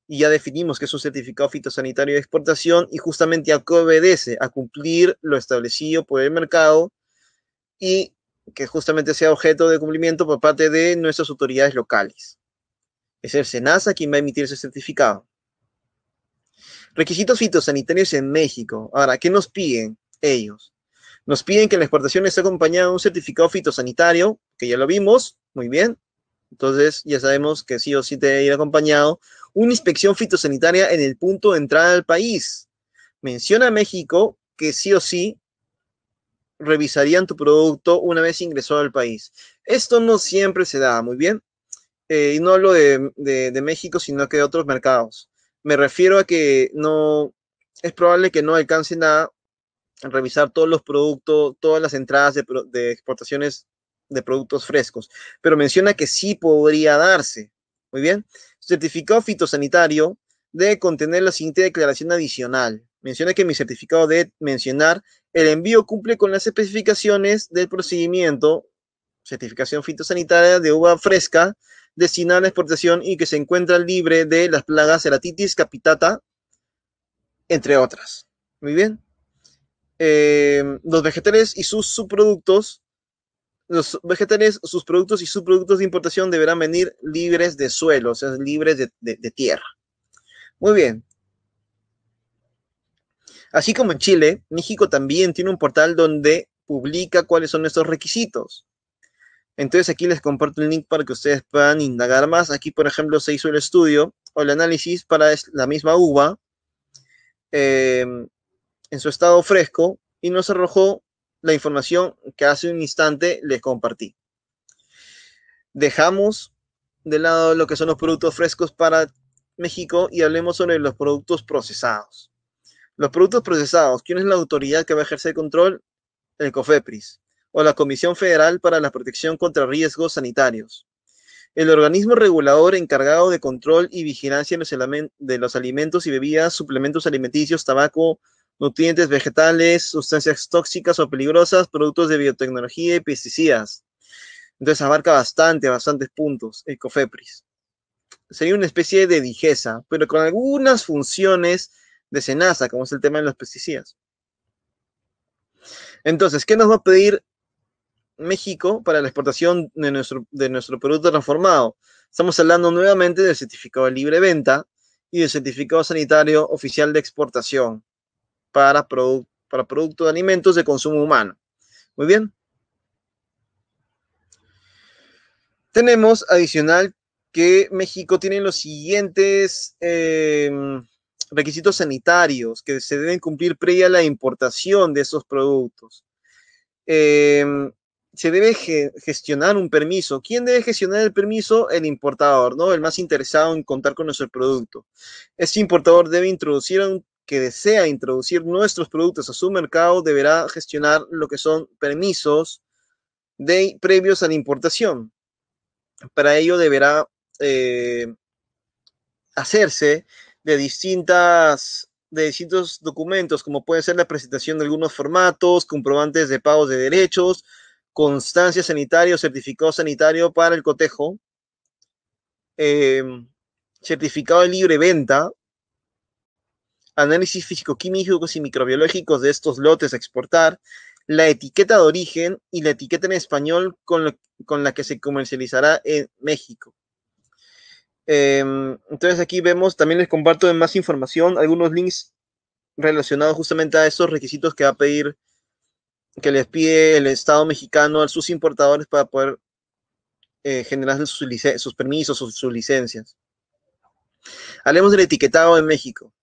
Y ya definimos que es un certificado fitosanitario de exportación y justamente a qué obedece, a cumplir lo establecido por el mercado y que justamente sea objeto de cumplimiento por parte de nuestras autoridades locales. Es el SENASA quien va a emitir ese certificado. Requisitos fitosanitarios en México. Ahora, ¿qué nos piden ellos? Nos piden que la exportación esté acompañada de un certificado fitosanitario, que ya lo vimos, muy bien. Entonces, ya sabemos que sí o sí te debe ir acompañado. Una inspección fitosanitaria en el punto de entrada al país. Menciona México que sí o sí revisarían tu producto una vez ingresado al país. Esto no siempre se da, muy bien. Eh, y no hablo de, México, sino que de otros mercados. Me refiero a que no es probable que no alcancen a revisar todos los productos, todas las entradas de, de exportaciones de productos frescos, pero menciona que sí podría darse. Muy bien. Certificado fitosanitario debe contener la siguiente declaración adicional. Menciona que mi certificado debe mencionar el envío cumple con las especificaciones del procedimiento, certificación fitosanitaria de uva fresca, destinada a la exportación y que se encuentra libre de las plagas Ceratitis capitata, entre otras. Muy bien. Em, los vegetales y sus subproductos, los vegetales, sus productos y subproductos de importación deberán venir libres de suelo, o sea, libres de tierra. Muy bien. Así como en Chile, México también tiene un portal donde publica cuáles son estos requisitos. Entonces aquí les comparto el link para que ustedes puedan indagar más. Aquí, por ejemplo, se hizo el estudio o el análisis para la misma uva em, en su estado fresco y nos arrojó la información que hace un instante les compartí. Dejamos de lado lo que son los productos frescos para México y hablemos sobre los productos procesados. Los productos procesados, ¿quién es la autoridad que va a ejercer control? El COFEPRIS o la Comisión Federal para la Protección contra Riesgos Sanitarios. El organismo regulador encargado de control y vigilancia de los alimentos y bebidas, suplementos alimenticios, tabaco, nutrientes vegetales, sustancias tóxicas o peligrosas, productos de biotecnología y pesticidas. Entonces abarca bastante, bastantes puntos el COFEPRIS. Sería una especie de digesa, pero con algunas funciones de SENASA, como es el tema de los pesticidas. Entonces, ¿qué nos va a pedir México para la exportación de nuestro, de nuestro producto transformado? Estamos hablando nuevamente del certificado de libre venta y del certificado sanitario oficial de exportación para, para productos de alimentos de consumo humano. Muy bien. Tenemos adicional que México tiene los siguientes em, requisitos sanitarios que se deben cumplir previa a la importación de esos productos. Em, se debe gestionar un permiso. ¿Quién debe gestionar el permiso? El importador, ¿no? El más interesado en contar con nuestro producto. Ese importador debe introducir que desea introducir nuestros productos a su mercado deberá gestionar lo que son permisos previos a la importación. Para ello deberá eh, hacerse de distintas de distintos documentos, como puede ser la presentación de algunos formatos, comprobantes de pagos de derechos, constancia sanitaria o certificado sanitario para el cotejo, em, certificado de libre venta, análisis físico-químicos y microbiológicos de estos lotes a exportar, la etiqueta de origen y la etiqueta en español con la que se comercializará en México. Em, entonces aquí vemos, también les comparto más información, algunos links relacionados justamente a esos requisitos que va a pedir, que les pide el Estado mexicano a sus importadores para poder eh, generar sus, permisos, o sus licencias. Hablemos del etiquetado en México.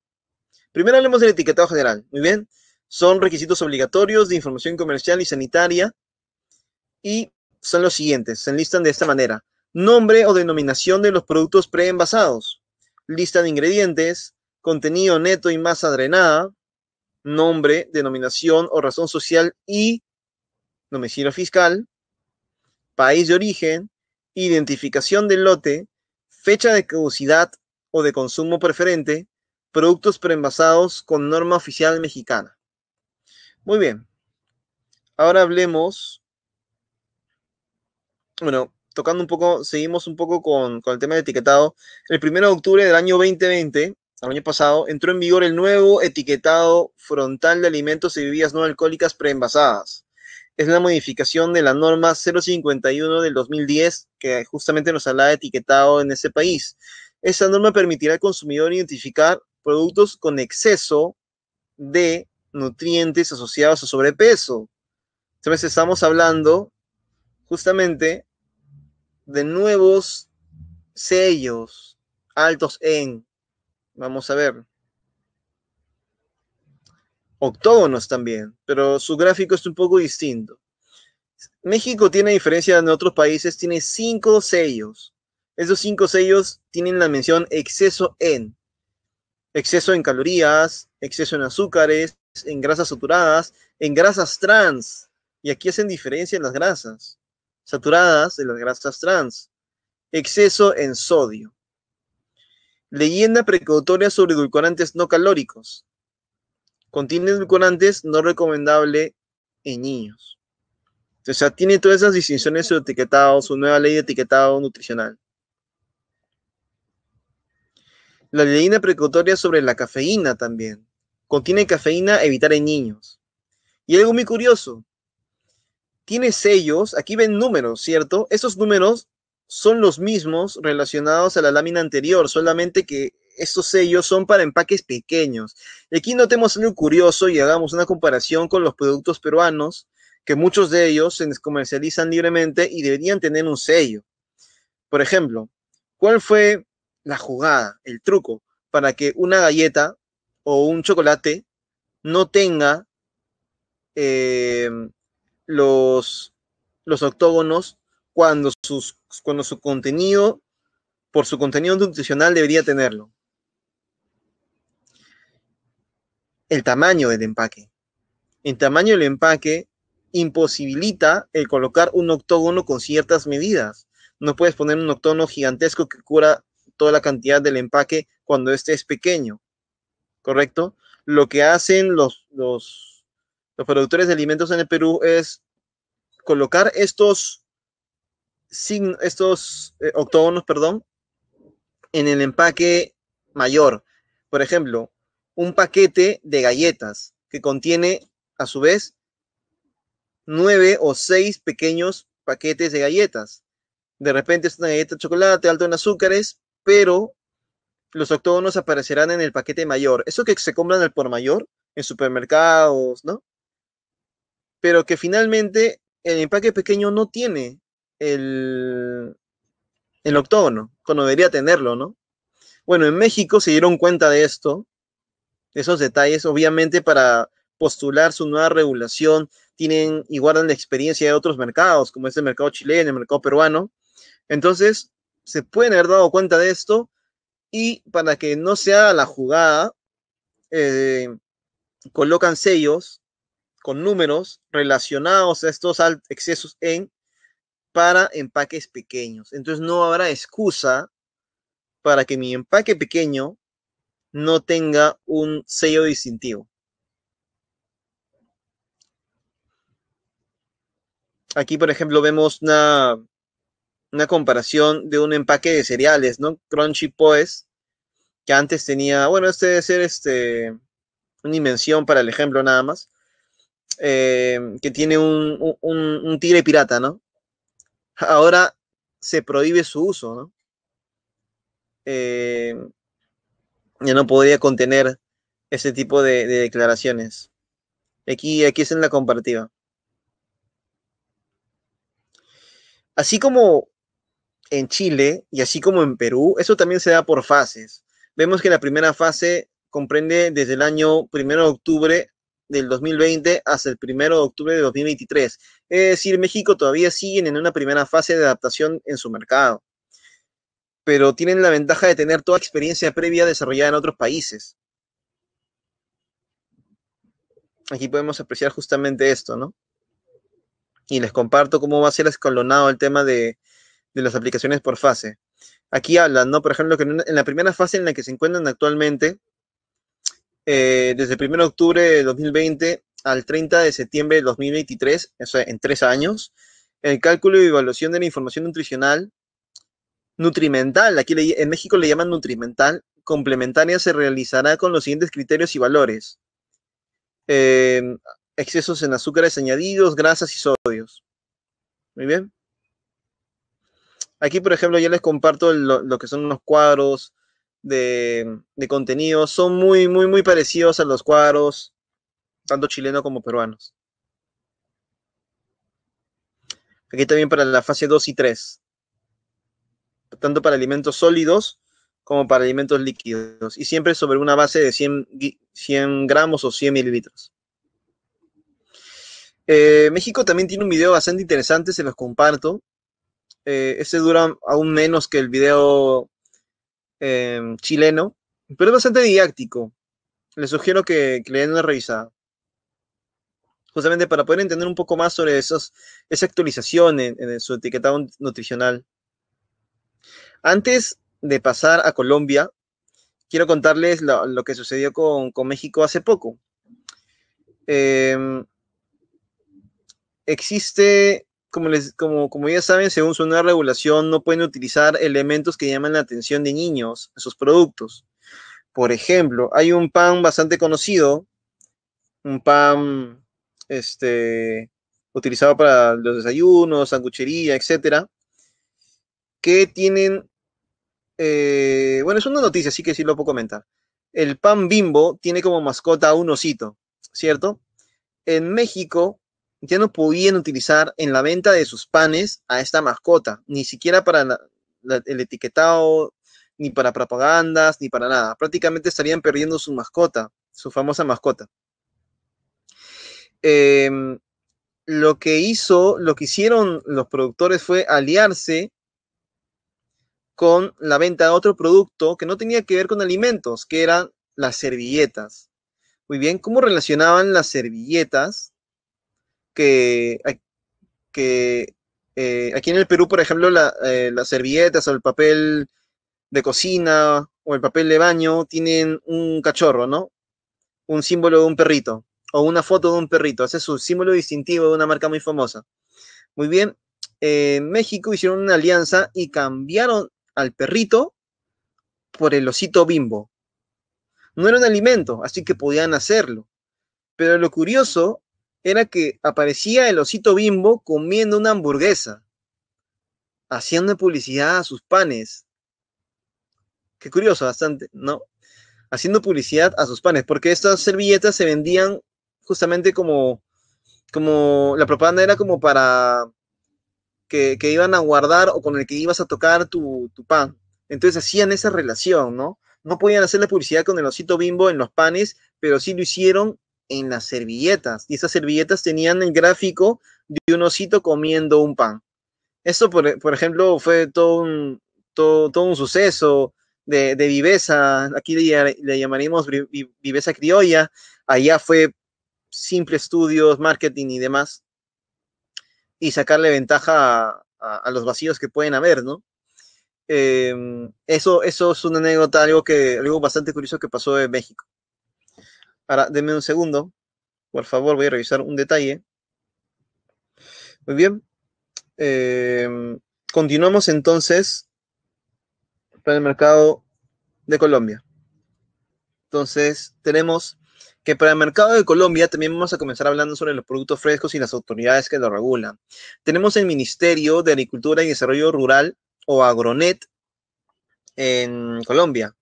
Primero hablemos del etiquetado general. Muy bien. Son requisitos obligatorios de información comercial y sanitaria y son los siguientes. Se enlistan de esta manera. Nombre o denominación de los productos preenvasados. Lista de ingredientes, contenido neto y masa drenada, nombre, denominación o razón social y domicilio fiscal, país de origen, identificación del lote, fecha de caducidad o de consumo preferente, productos preenvasados con norma oficial mexicana. Muy bien. Ahora hablemos. Bueno, tocando un poco, seguimos un poco con, el tema del etiquetado. El 1 de octubre del año 2020, el año pasado, entró en vigor el nuevo etiquetado frontal de alimentos y bebidas no alcohólicas preenvasadas. Es la modificación de la norma 051 del 2010, que justamente nos habla de etiquetado en ese país. Esa norma permitirá al consumidor identificar productos con exceso de nutrientes asociados a sobrepeso. Entonces estamos hablando justamente de nuevos sellos altos en, vamos a ver, octógonos también, pero su gráfico es un poco distinto. México tiene, a diferencia de otros países, tiene cinco sellos. Esos cinco sellos tienen la mención exceso en. Exceso en calorías, exceso en azúcares, en grasas saturadas, en grasas trans. Y aquí hacen diferencia en las grasas saturadas de las grasas trans, exceso en sodio. Leyenda precautoria sobre edulcorantes no calóricos. Contiene edulcorantes no recomendable en niños. O sea, tiene todas esas distinciones su etiquetado, su nueva ley de etiquetado nutricional. La leyenda precautoria sobre la cafeína también. Contiene cafeína evitar en niños. Y algo muy curioso, tiene sellos, aquí ven números, ¿cierto? Esos números son los mismos relacionados a la lámina anterior, solamente que estos sellos son para empaques pequeños. Y aquí notemos algo curioso y hagamos una comparación con los productos peruanos, que muchos de ellos se comercializan libremente y deberían tener un sello. Por ejemplo, ¿cuál fue la jugada, el truco, para que una galleta o un chocolate no tenga eh, los, los octógonos cuando, sus, cuando su contenido, por su contenido nutricional, debería tenerlo. El tamaño del empaque. El tamaño del empaque imposibilita el colocar un octógono con ciertas medidas. No puedes poner un octógono gigantesco que cura toda la cantidad del empaque cuando este es pequeño. ¿Correcto? Lo que hacen los, los los productores de alimentos en el Perú es colocar estos, estos eh, octógonos, perdón, en el empaque mayor. Por ejemplo, un paquete de galletas que contiene a su vez nueve o seis pequeños paquetes de galletas. De repente es una galleta de chocolate alto en azúcares, pero los octógonos aparecerán en el paquete mayor. Eso que se compran al por mayor en supermercados, ¿no? pero que finalmente el empaque pequeño no tiene el, el octógono, cuando debería tenerlo, ¿no? Bueno, en México se dieron cuenta de esto, de esos detalles, obviamente para postular su nueva regulación, tienen y guardan la experiencia de otros mercados, como es el mercado chileno, el mercado peruano. Entonces, se pueden haber dado cuenta de esto y para que no sea la jugada, eh, colocan sellos con números relacionados a estos excesos en para empaques pequeños. Entonces no habrá excusa para que mi empaque pequeño no tenga un sello distintivo. Aquí, por ejemplo, vemos una, una comparación de un empaque de cereales, ¿no? Crunchy Poes, que antes tenía, bueno, este debe ser este, una invención para el ejemplo nada más Em, que tiene un, tigre pirata, ¿no? Ahora se prohíbe su uso, ¿no? Em, ya no podría contener ese tipo de, declaraciones. Aquí, aquí es en la comparativa. Así como en Chile y así como en Perú, eso también se da por fases. Vemos que la primera fase comprende desde el año 1 de octubre del 2020 hasta el 1 de octubre de 2023. Es decir, México todavía sigue en una primera fase de adaptación en su mercado, pero tienen la ventaja de tener toda experiencia previa desarrollada en otros países. Aquí podemos apreciar justamente esto, ¿no? Y les comparto cómo va a ser escalonado el tema de, de las aplicaciones por fase. Aquí hablan, ¿no? Por ejemplo, que en la primera fase en la que se encuentran actualmente, eh, desde el 1 de octubre de 2020 al 30 de septiembre de 2023, o sea, en tres años, el cálculo y evaluación de la información nutricional, nutrimental, aquí en México le llaman nutrimental, complementaria se realizará con los siguientes criterios y valores. Em, excesos en azúcares añadidos, grasas y sodios. Muy bien. Aquí, por ejemplo, ya les comparto lo, que son unos cuadros, de, de contenido son muy, muy, muy parecidos a los cuadros, tanto chilenos como peruanos. Aquí también para la fase 2 y 3. Tanto para alimentos sólidos como para alimentos líquidos. Y siempre sobre una base de 100, gramos o 100 mililitros. Eh, México también tiene un video bastante interesante, se los comparto. Eh, este dura aún menos que el video Em, chileno, pero es bastante didáctico. Les sugiero que, le den una revisada. Justamente para poder entender un poco más sobre esos, esa actualización en, su etiquetado nutricional. Antes de pasar a Colombia, quiero contarles lo, que sucedió con, México hace poco. Em, existe como, como, ya saben, según su nueva regulación, no pueden utilizar elementos que llaman la atención de niños en sus productos. Por ejemplo, hay un pan bastante conocido, un pan este, utilizado para los desayunos, sanguchería, etcétera, que tienen, eh, bueno, es una noticia, así que sí lo puedo comentar. El pan bimbo tiene como mascota a un osito, ¿cierto? En México ya no podían utilizar en la venta de sus panes a esta mascota, ni siquiera para el etiquetado, ni para propagandas, ni para nada. Prácticamente estarían perdiendo su mascota, su famosa mascota. Em, lo que hizo, lo que hicieron los productores fue aliarse con la venta de otro producto que no tenía que ver con alimentos, que eran las servilletas. Muy bien, ¿cómo relacionaban las servilletas que, eh, aquí en el Perú, por ejemplo, eh, las servilletas o el papel de cocina o el papel de baño tienen un cachorro, ¿no? Un símbolo de un perrito o una foto de un perrito. Ese es su símbolo distintivo de una marca muy famosa. Muy bien. Eh, México hicieron una alianza y cambiaron al perrito por el osito bimbo. No era un alimento, así que podían hacerlo. Pero lo curioso era que aparecía el osito bimbo comiendo una hamburguesa, haciendo publicidad a sus panes. Qué curioso, bastante, ¿no? Haciendo publicidad a sus panes, porque estas servilletas se vendían justamente como, como la propaganda era como para que, iban a guardar o con el que ibas a tocar tu, tu pan. Entonces hacían esa relación, ¿no? No podían hacer la publicidad con el osito bimbo en los panes, pero sí lo hicieron en las servilletas. Y esas servilletas tenían el gráfico de un osito comiendo un pan. Eso, e, por, ejemplo, fue todo un, todo, un suceso de, viveza. Aquí le, llamaríamos llamaremos viveza criolla. Allá fue simple estudios, marketing y demás. Y sacarle ventaja a, los vacíos que pueden haber, ¿no? Em, eso, eso es una anécdota, algo, que, algo bastante curioso que pasó en México. Ahora, denme un segundo. Por favor, voy a revisar un detalle. Muy bien. Em, continuamos entonces para el mercado de Colombia. Entonces, tenemos que para el mercado de Colombia también vamos a comenzar hablando sobre los productos frescos y las autoridades que lo regulan. Tenemos el Ministerio de Agricultura y Desarrollo Rural o Agronet en Colombia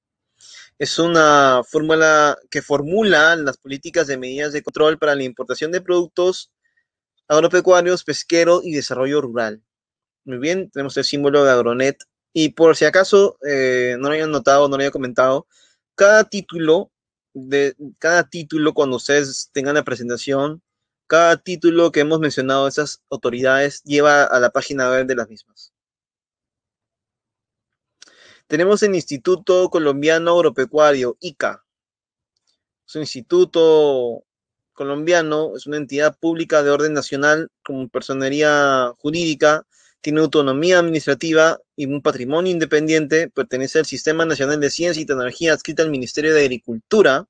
es una fórmula que formula las políticas de medidas de control para la importación de productos agropecuarios, pesquero y desarrollo rural. Muy bien, tenemos el símbolo de Agronet. Y por si acaso eh, no lo hayan notado, no lo hayan comentado, cada título, de, cada título cuando ustedes tengan la presentación, cada título que hemos mencionado de esas autoridades lleva a la página web de las mismas. Tenemos el Instituto Colombiano Agropecuario, ICA. Es un instituto colombiano, es una entidad pública de orden nacional como personería jurídica, tiene autonomía administrativa y un patrimonio independiente, pertenece al Sistema Nacional de Ciencia y Tecnología adscrito al Ministerio de Agricultura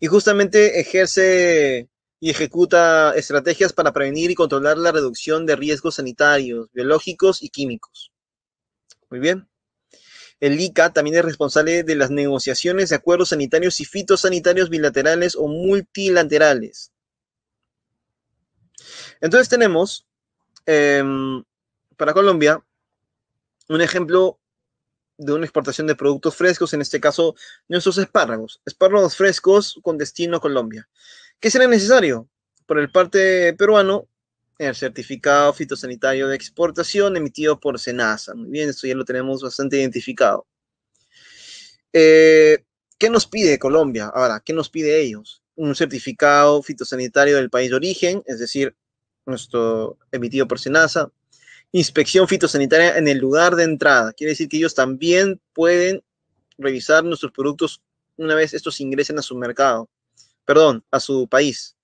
y justamente ejerce y ejecuta estrategias para prevenir y controlar la reducción de riesgos sanitarios, biológicos y químicos. Muy bien. El ICA también es responsable de las negociaciones de acuerdos sanitarios y fitosanitarios bilaterales o multilaterales. Entonces tenemos em, para Colombia un ejemplo de una exportación de productos frescos, en este caso nuestros espárragos, espárragos frescos con destino a Colombia. ¿Qué será necesario? Por el parte peruano, el certificado fitosanitario de exportación emitido por SENASA. Muy bien, esto ya lo tenemos bastante identificado. Eh, ¿Qué nos pide Colombia? Ahora, ¿qué nos pide ellos? Un certificado fitosanitario del país de origen, es decir, nuestro emitido por SENASA. Inspección fitosanitaria en el lugar de entrada. Quiere decir que ellos también pueden revisar nuestros productos una vez estos ingresen a su mercado, perdón, a su país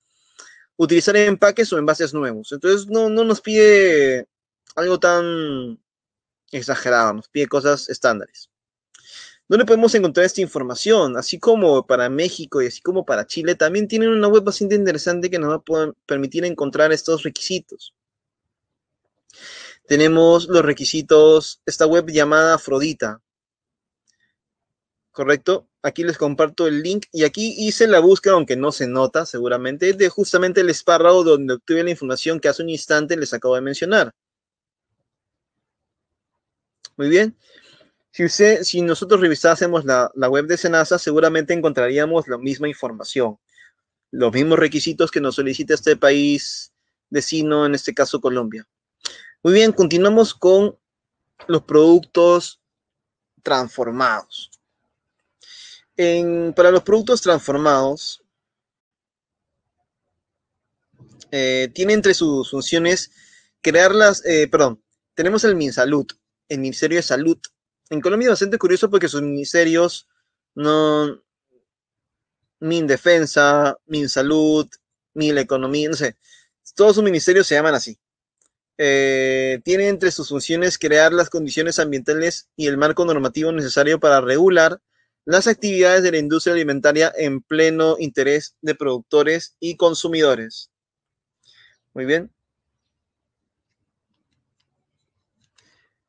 utilizar empaques o envases nuevos. Entonces no, nos pide algo tan exagerado, nos pide cosas estándares. ¿Dónde podemos encontrar esta información? Así como para México y así como para Chile, también tienen una web bastante interesante que nos va a permitir encontrar estos requisitos. Tenemos los requisitos, esta web llamada Afrodita. ¿Correcto? Aquí les comparto el link y aquí hice la búsqueda, aunque no se nota seguramente, es de justamente el espárrago donde obtuve la información que hace un instante les acabo de mencionar. Muy bien. Si, usted, si nosotros revisásemos la, la web de Senasa, seguramente encontraríamos la misma información, los mismos requisitos que nos solicita este país vecino, en este caso Colombia. Muy bien, continuamos con los productos transformados para los productos transformados, eh, tiene entre sus funciones crearlas, eh, perdón, tenemos el MinSalud, el Ministerio de Salud. En Colombia es bastante curioso porque sus ministerios no... MinDefensa, MinSalud, MinEconomía, no sé. Todos sus ministerios se llaman así. Eh, tiene entre sus funciones crear las condiciones ambientales y el marco normativo necesario para regular las actividades de la industria alimentaria en pleno interés de productores y consumidores. Muy bien.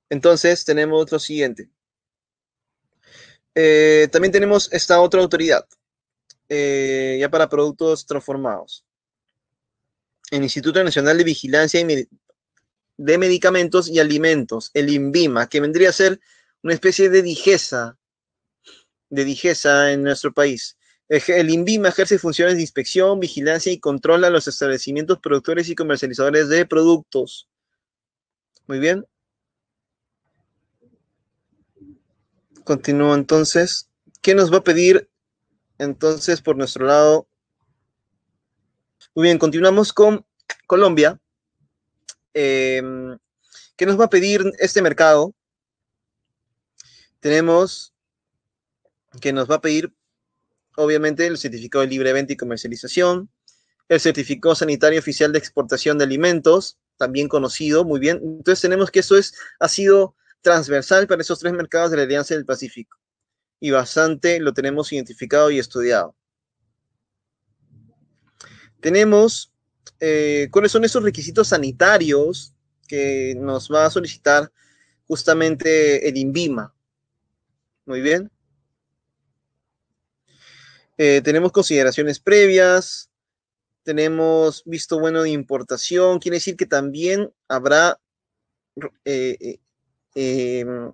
Entonces tenemos otro siguiente. Eh, también tenemos esta otra autoridad, eh, ya para productos transformados. El Instituto Nacional de Vigilancia de Medicamentos y Alimentos, el INVIMA, que vendría a ser una especie de digesa de Digesa en nuestro país. El INVIMA ejerce funciones de inspección, vigilancia y control a los establecimientos productores y comercializadores de productos. Muy bien. Continúo entonces. ¿Qué nos va a pedir entonces por nuestro lado? Muy bien, continuamos con Colombia. Em, ¿Qué nos va a pedir este mercado? Tenemos que nos va a pedir, obviamente, el certificado de libre venta y comercialización, el certificado sanitario oficial de exportación de alimentos, también conocido, muy bien. Entonces tenemos que eso es, ha sido transversal para esos tres mercados de la Alianza del Pacífico y bastante lo tenemos identificado y estudiado. Tenemos eh, cuáles son esos requisitos sanitarios que nos va a solicitar justamente el INVIMA. Muy bien. Eh, tenemos consideraciones previas, tenemos visto bueno de importación, quiere decir que también habrá eh, eh, em,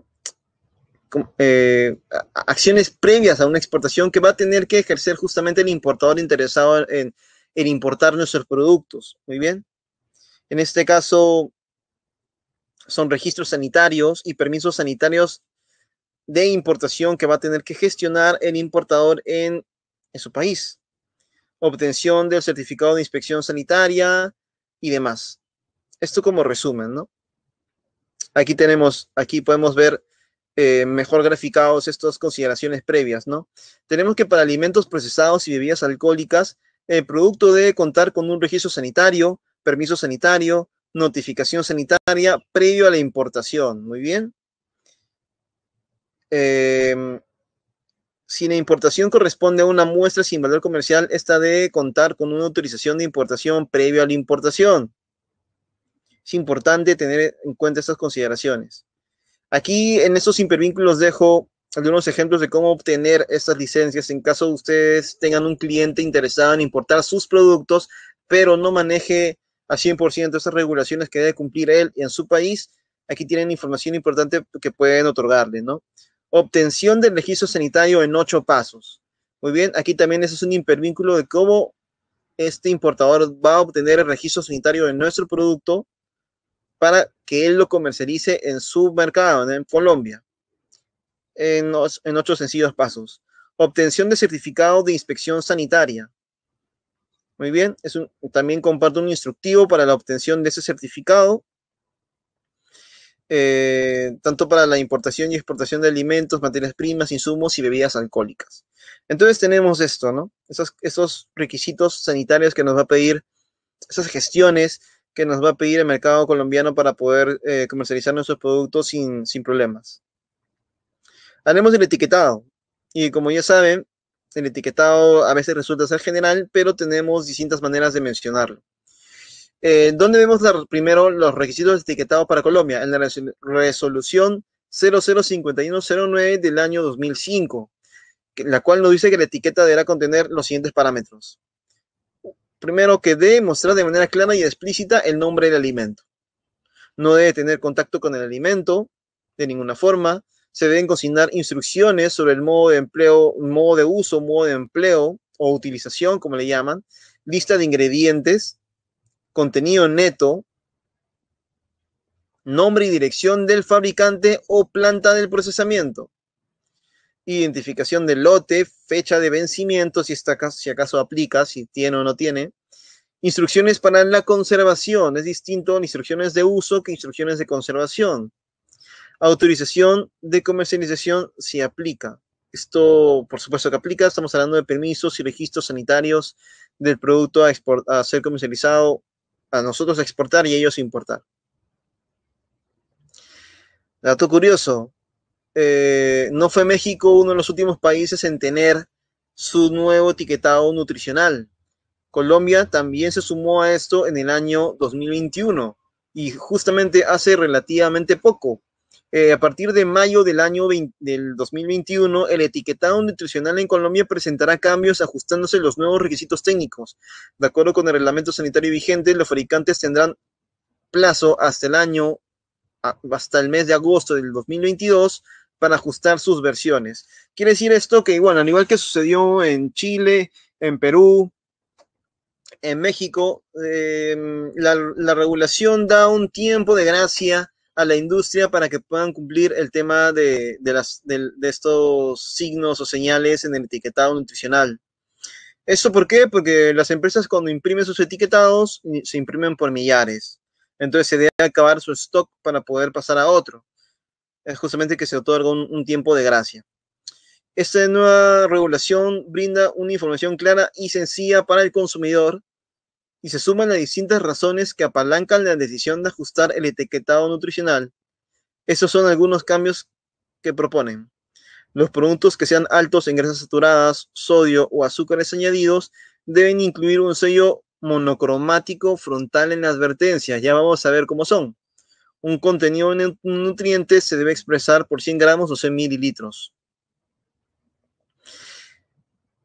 acciones previas a una exportación que va a tener que ejercer justamente el importador interesado en, en importar nuestros productos. Muy bien. En este caso, son registros sanitarios y permisos sanitarios de importación que va a tener que gestionar el importador en en su país, obtención del certificado de inspección sanitaria y demás. Esto como resumen, ¿no? Aquí tenemos, aquí podemos ver eh, mejor graficados estas consideraciones previas, ¿no? Tenemos que para alimentos procesados y bebidas alcohólicas, el producto debe contar con un registro sanitario, permiso sanitario, notificación sanitaria previo a la importación. Muy bien. Em, si la importación corresponde a una muestra sin valor comercial, esta debe contar con una autorización de importación previo a la importación. Es importante tener en cuenta estas consideraciones. Aquí en estos hipervínculos dejo algunos ejemplos de cómo obtener estas licencias en caso de ustedes tengan un cliente interesado en importar sus productos, pero no maneje a 100% esas regulaciones que debe cumplir él en su país. Aquí tienen información importante que pueden otorgarle, ¿no? Obtención del registro sanitario en ocho pasos. Muy bien, aquí también ese es un impervínculo de cómo este importador va a obtener el registro sanitario de nuestro producto para que él lo comercialice en su mercado, en Colombia, en, ocho sencillos pasos. Obtención de certificado de inspección sanitaria. Muy bien, también comparto un instructivo para la obtención de ese certificado. Eh, tanto para la importación y exportación de alimentos, materias primas, insumos y bebidas alcohólicas. Entonces tenemos esto, ¿no? Esos, requisitos sanitarios que nos va a pedir, esas gestiones que nos va a pedir el mercado colombiano para poder eh, comercializar nuestros productos sin, sin problemas. Haremos del etiquetado. Y como ya saben, el etiquetado a veces resulta ser general, pero tenemos distintas maneras de mencionarlo. Eh, ¿Dónde donde vemos primero los requisitos etiquetados para Colombia en la resolución 005109 del año 2005, la cual nos dice que la etiqueta deberá contener los siguientes parámetros. Primero, que debe mostrar de manera clara y explícita el nombre del alimento. No debe tener contacto con el alimento de ninguna forma. Se deben consignar instrucciones sobre el modo de empleo, modo de uso, modo de empleo o utilización, como le llaman, lista de ingredientes, contenido neto, nombre y dirección del fabricante o planta del procesamiento, identificación del lote, fecha de vencimiento, si, si acaso aplica, si tiene o no tiene, instrucciones para la conservación, es distinto en instrucciones de uso que instrucciones de conservación, autorización de comercialización, si aplica. Esto, por supuesto que aplica, estamos hablando de permisos y registros sanitarios del producto a ser comercializado a nosotros exportar y ellos importar. Dato curioso, eh, no fue México uno de los últimos países en tener su nuevo etiquetado nutricional. Colombia también se sumó a esto en el año 2021 y justamente hace relativamente poco, eh, a partir de mayo del año del 2021, el etiquetado nutricional en Colombia presentará cambios ajustándose los nuevos requisitos técnicos. De acuerdo con el reglamento sanitario vigente, los fabricantes tendrán plazo hasta el año, hasta el mes de agosto del 2022 para ajustar sus versiones. Quiere decir esto que, bueno, al igual que sucedió en Chile, en Perú, en México, em, la, la regulación da un tiempo de gracia a la industria para que puedan cumplir el tema de, las, estos signos o señales en el etiquetado nutricional. ¿Eso por qué? Porque las empresas cuando imprimen sus etiquetados eh, se imprimen por millares. Entonces se debe acabar su stock para poder pasar a otro. Es justamente que se otorga un tiempo de gracia. Esta nueva regulación brinda una información clara y sencilla para el consumidor y se suman a distintas razones que apalancan la decisión de ajustar el etiquetado nutricional. Esos son algunos cambios que proponen. Los productos que sean altos en grasas saturadas, sodio o azúcares añadidos deben incluir un sello monocromático frontal en la advertencia. Ya vamos a ver cómo son. Un contenido en nutrientes nutriente se debe expresar por 100 gramos o 100 mililitros.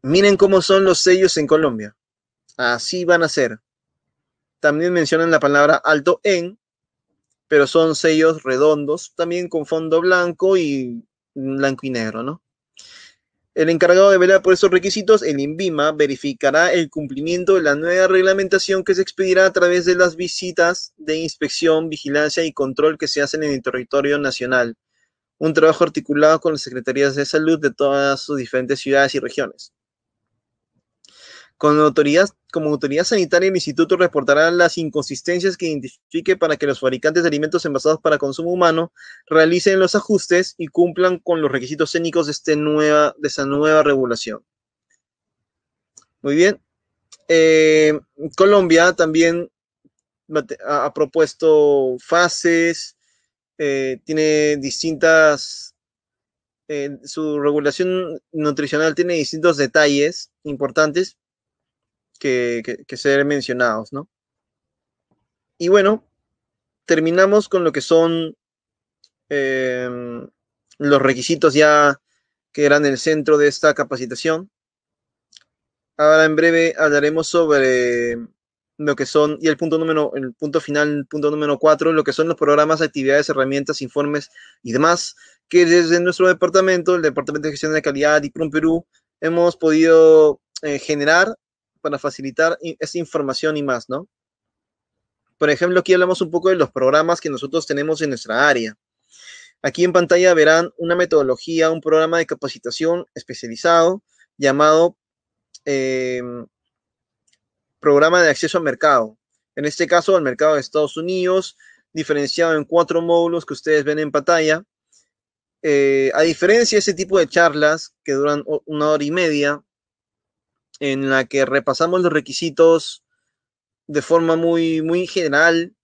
Miren cómo son los sellos en Colombia. Así van a ser. También mencionan la palabra alto en, pero son sellos redondos, también con fondo blanco y blanco y negro, ¿no? El encargado de velar por esos requisitos, el INVIMA, verificará el cumplimiento de la nueva reglamentación que se expedirá a través de las visitas de inspección, vigilancia y control que se hacen en el territorio nacional. Un trabajo articulado con las secretarías de salud de todas sus diferentes ciudades y regiones. Con como autoridad sanitaria, el instituto reportará las inconsistencias que identifique para que los fabricantes de alimentos envasados para consumo humano realicen los ajustes y cumplan con los requisitos técnicos de, este nueva, de esta nueva regulación. Muy bien. Eh, Colombia también ha, propuesto fases, eh, tiene distintas eh, su regulación nutricional tiene distintos detalles importantes que, ser mencionados, ¿no? Y bueno, terminamos con lo que son em, los requisitos ya que eran el centro de esta capacitación. Ahora en breve hablaremos sobre lo que son, y el punto número, el punto final, el punto número cuatro, lo que son los programas, actividades, herramientas, informes y demás, que desde nuestro departamento, el Departamento de Gestión de Calidad y Perú, hemos podido eh, generar para facilitar esa información y más, ¿no? Por ejemplo, aquí hablamos un poco de los programas que nosotros tenemos en nuestra área. Aquí en pantalla verán una metodología, un programa de capacitación especializado llamado em, Programa de Acceso al Mercado. En este caso, al mercado de Estados Unidos, diferenciado en cuatro módulos que ustedes ven en pantalla. Eh, a diferencia de ese tipo de charlas que duran una hora y media, en la que repasamos los requisitos de forma muy, muy general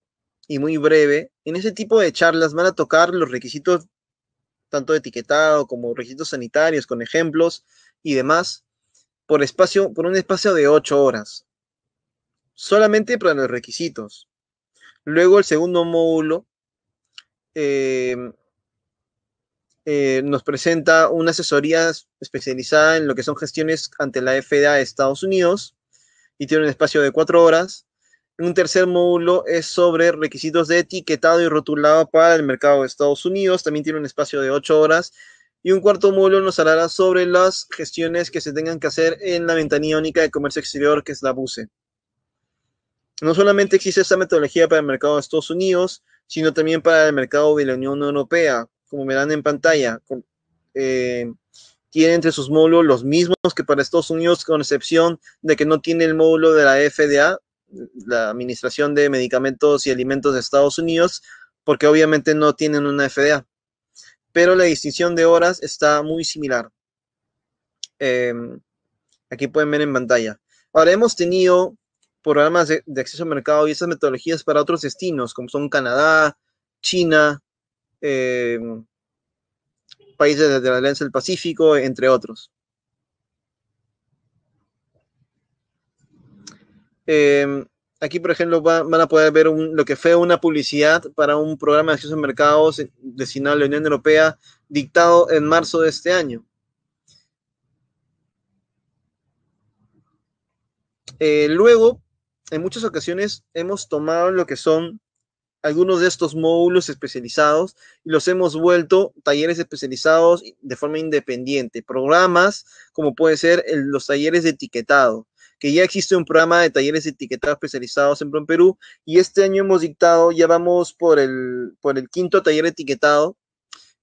y muy breve. En ese tipo de charlas van a tocar los requisitos tanto de etiquetado como requisitos sanitarios con ejemplos y demás por espacio por un espacio de ocho horas. Solamente para los requisitos. Luego el segundo módulo eh, eh, nos presenta una asesoría especializada en lo que son gestiones ante la FDA de Estados Unidos y tiene un espacio de cuatro horas. Un tercer módulo es sobre requisitos de etiquetado y rotulado para el mercado de Estados Unidos. También tiene un espacio de ocho horas. Y un cuarto módulo nos hablará sobre las gestiones que se tengan que hacer en la ventanilla única de comercio exterior, que es la BUSE. No solamente existe esta metodología para el mercado de Estados Unidos, sino también para el mercado de la Unión Europea, como verán en pantalla, eh, tiene entre sus módulos los mismos que para Estados Unidos, con excepción de que no tiene el módulo de la FDA, la Administración de Medicamentos y Alimentos de Estados Unidos, porque obviamente no tienen una FDA. Pero la distinción de horas está muy similar. Em, aquí pueden ver en pantalla. Ahora hemos tenido programas de, de acceso al mercado y esas metodologías para otros destinos, como son Canadá, China, Em, países de la Alianza del Pacífico, entre otros. Em, aquí, por ejemplo, van a poder ver lo que fue una publicidad para un programa de acceso a mercados destinado a la Unión Europea, dictado en marzo de este año. Eh, luego, en muchas ocasiones hemos tomado lo que son algunos de estos módulos especializados y los hemos vuelto talleres especializados de forma independiente, programas como pueden ser los talleres de etiquetado, que ya existe un programa de talleres de etiquetado especializados en Perú y este año hemos dictado, ya vamos por el, por el quinto taller etiquetado,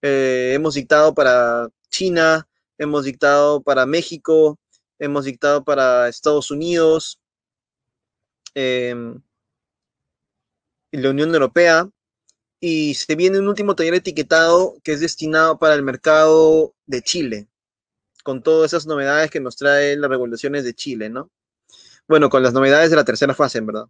eh, hemos dictado para China, hemos dictado para México, hemos dictado para Estados Unidos. Em, la Unión Europea. Y se viene un último taller etiquetado que es destinado para el mercado de Chile, con todas esas novedades que nos traen las revoluciones de Chile, ¿no? Bueno, con las novedades de la tercera fase, en verdad.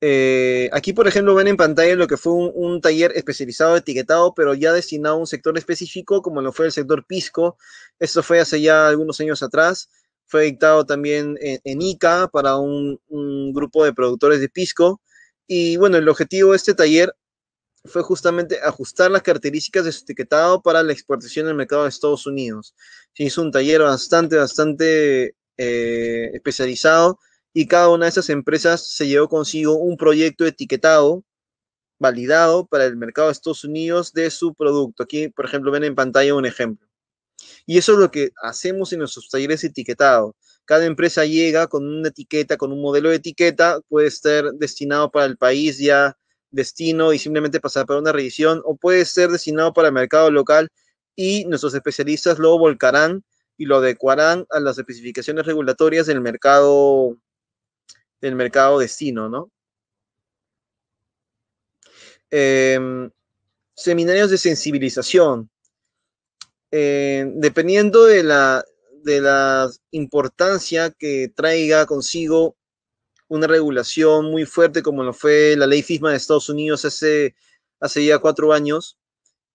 Eh, aquí, por ejemplo, ven en pantalla lo que fue un, taller especializado etiquetado, pero ya destinado a un sector específico, como lo fue el sector pisco. Esto fue hace ya algunos años atrás. Fue dictado también en, ICA para un, grupo de productores de pisco. Y bueno, el objetivo de este taller fue justamente ajustar las características de su etiquetado para la exportación al mercado de Estados Unidos. Se hizo un taller bastante, bastante eh, especializado y cada una de esas empresas se llevó consigo un proyecto etiquetado validado para el mercado de Estados Unidos de su producto. Aquí, por ejemplo, ven en pantalla un ejemplo. Y eso es lo que hacemos en nuestros talleres etiquetados. Cada empresa llega con una etiqueta, con un modelo de etiqueta, puede ser destinado para el país ya destino y simplemente pasar por una revisión o puede ser destinado para el mercado local y nuestros especialistas luego volcarán y lo adecuarán a las especificaciones regulatorias del mercado del mercado destino, ¿no? Em, seminarios de sensibilización. Eh, dependiendo de la, de la importancia que traiga consigo una regulación muy fuerte como lo fue la ley FISMA de Estados Unidos hace, hace ya cuatro años,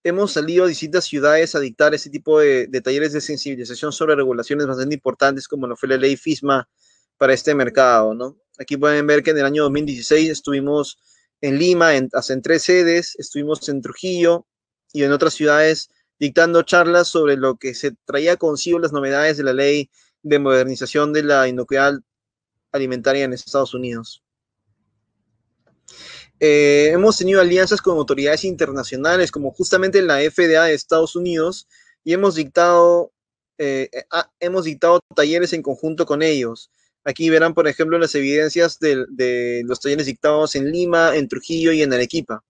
hemos salido a distintas ciudades a dictar ese tipo de, talleres de sensibilización sobre regulaciones bastante importantes como lo fue la ley FISMA para este mercado, ¿no? Aquí pueden ver que en el año 2016 estuvimos en Lima, en, en tres sedes, estuvimos en Trujillo y en otras ciudades dictando charlas sobre lo que se traía consigo las novedades de la ley de modernización de la inocuidad alimentaria en Estados Unidos. Eh, hemos tenido alianzas con autoridades internacionales, como justamente la FDA de Estados Unidos, y hemos dictado, eh, hemos dictado talleres en conjunto con ellos. Aquí verán, por ejemplo, las evidencias de los talleres dictados en Lima, en Trujillo y en Arequipa.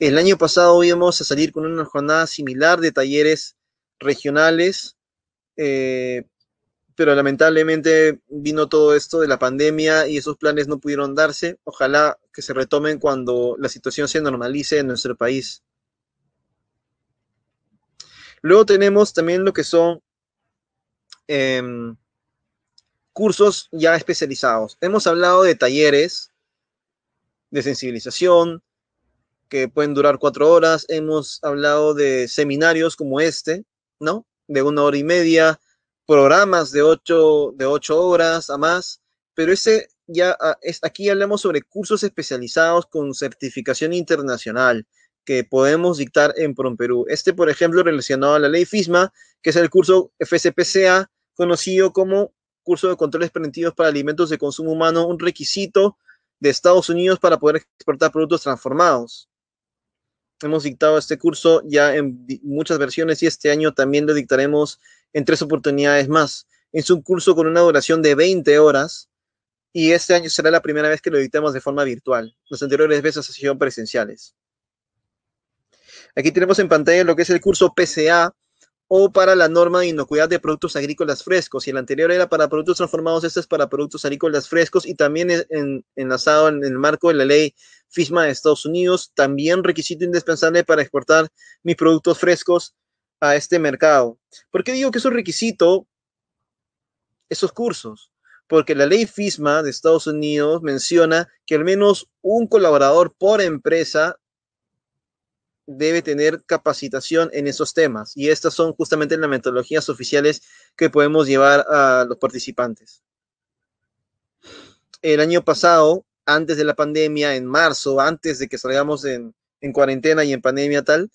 El año pasado íbamos a salir con una jornada similar de talleres regionales, eh, pero lamentablemente vino todo esto de la pandemia y esos planes no pudieron darse. Ojalá que se retomen cuando la situación se normalice en nuestro país. Luego tenemos también lo que son em, cursos ya especializados. Hemos hablado de talleres de sensibilización, que pueden durar cuatro horas. Hemos hablado de seminarios como este, ¿no? De una hora y media, programas de ocho, de ocho horas a más. Pero ese ya ah, es, aquí hablamos sobre cursos especializados con certificación internacional que podemos dictar en PROMPERÚ. Este, por ejemplo, relacionado a la ley FISMA, que es el curso FSPCA, conocido como curso de controles preventivos para alimentos de consumo humano, un requisito de Estados Unidos para poder exportar productos transformados hemos dictado este curso ya en muchas versiones y este año también lo dictaremos en tres oportunidades más. Es un curso con una duración de 20 horas y este año será la primera vez que lo dictamos de forma virtual. Las anteriores veces han sido presenciales. Aquí tenemos en pantalla lo que es el curso PCA, o para la norma de inocuidad de productos agrícolas frescos. Y el anterior era para productos transformados, este es para productos agrícolas frescos y también en, enlazado en el marco de la ley FISMA de Estados Unidos, también requisito indispensable para exportar mis productos frescos a este mercado. ¿Por qué digo que es un requisito esos cursos? Porque la ley FISMA de Estados Unidos menciona que al menos un colaborador por empresa debe tener capacitación en esos temas y estas son justamente las metodologías oficiales que podemos llevar a los participantes. El año pasado, antes de la pandemia, en marzo, antes de que salgamos en, cuarentena y en pandemia tal,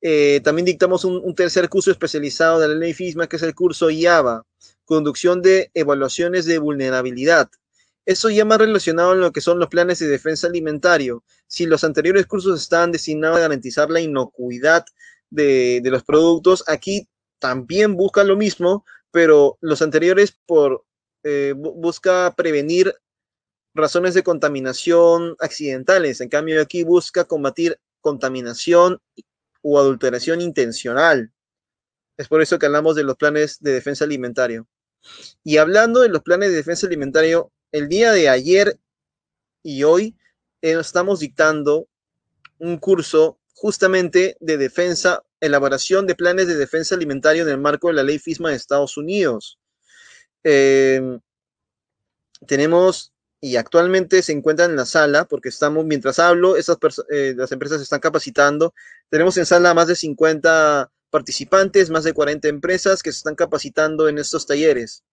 eh, también dictamos un, un, tercer curso especializado de la ley FISMA, que es el curso IABA, Conducción de Evaluaciones de Vulnerabilidad, eso ya más relacionado en lo que son los planes de defensa alimentario. Si los anteriores cursos estaban destinados a garantizar la inocuidad de, los productos, aquí también busca lo mismo, pero los anteriores por, eh, busca prevenir razones de contaminación accidentales. En cambio, aquí busca combatir contaminación o adulteración intencional. Es por eso que hablamos de los planes de defensa alimentario. Y hablando de los planes de defensa alimentario, el día de ayer y hoy eh, estamos dictando un curso justamente de defensa, elaboración de planes de defensa alimentario en el marco de la ley FISMA de Estados Unidos. Em, tenemos y actualmente se encuentran en la sala, porque estamos, mientras hablo, eh, las empresas se están capacitando. Tenemos en sala más de 50 participantes, más de 40 empresas que se están capacitando en estos talleres.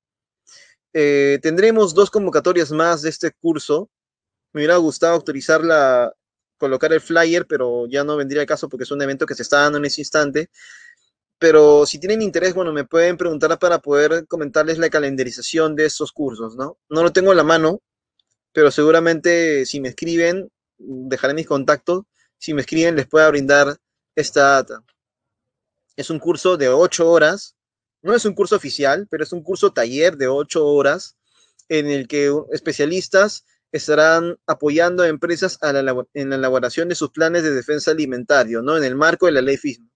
Eh, tendremos dos convocatorias más de este curso. Me hubiera gustado autorizarla, colocar el flyer, pero ya no vendría el caso porque es un evento que se está dando en ese instante. Pero si tienen interés, bueno, me pueden preguntar para poder comentarles la calendarización de estos cursos, ¿no? No lo tengo en la mano, pero seguramente si me escriben, dejaré mis contactos. Si me escriben, les pueda brindar esta data. Es un curso de ocho horas no es un curso oficial, pero es un curso taller de ocho horas en el que especialistas estarán apoyando a empresas en la elaboración de sus planes de defensa alimentario, ¿no? En el marco de la ley FISMA.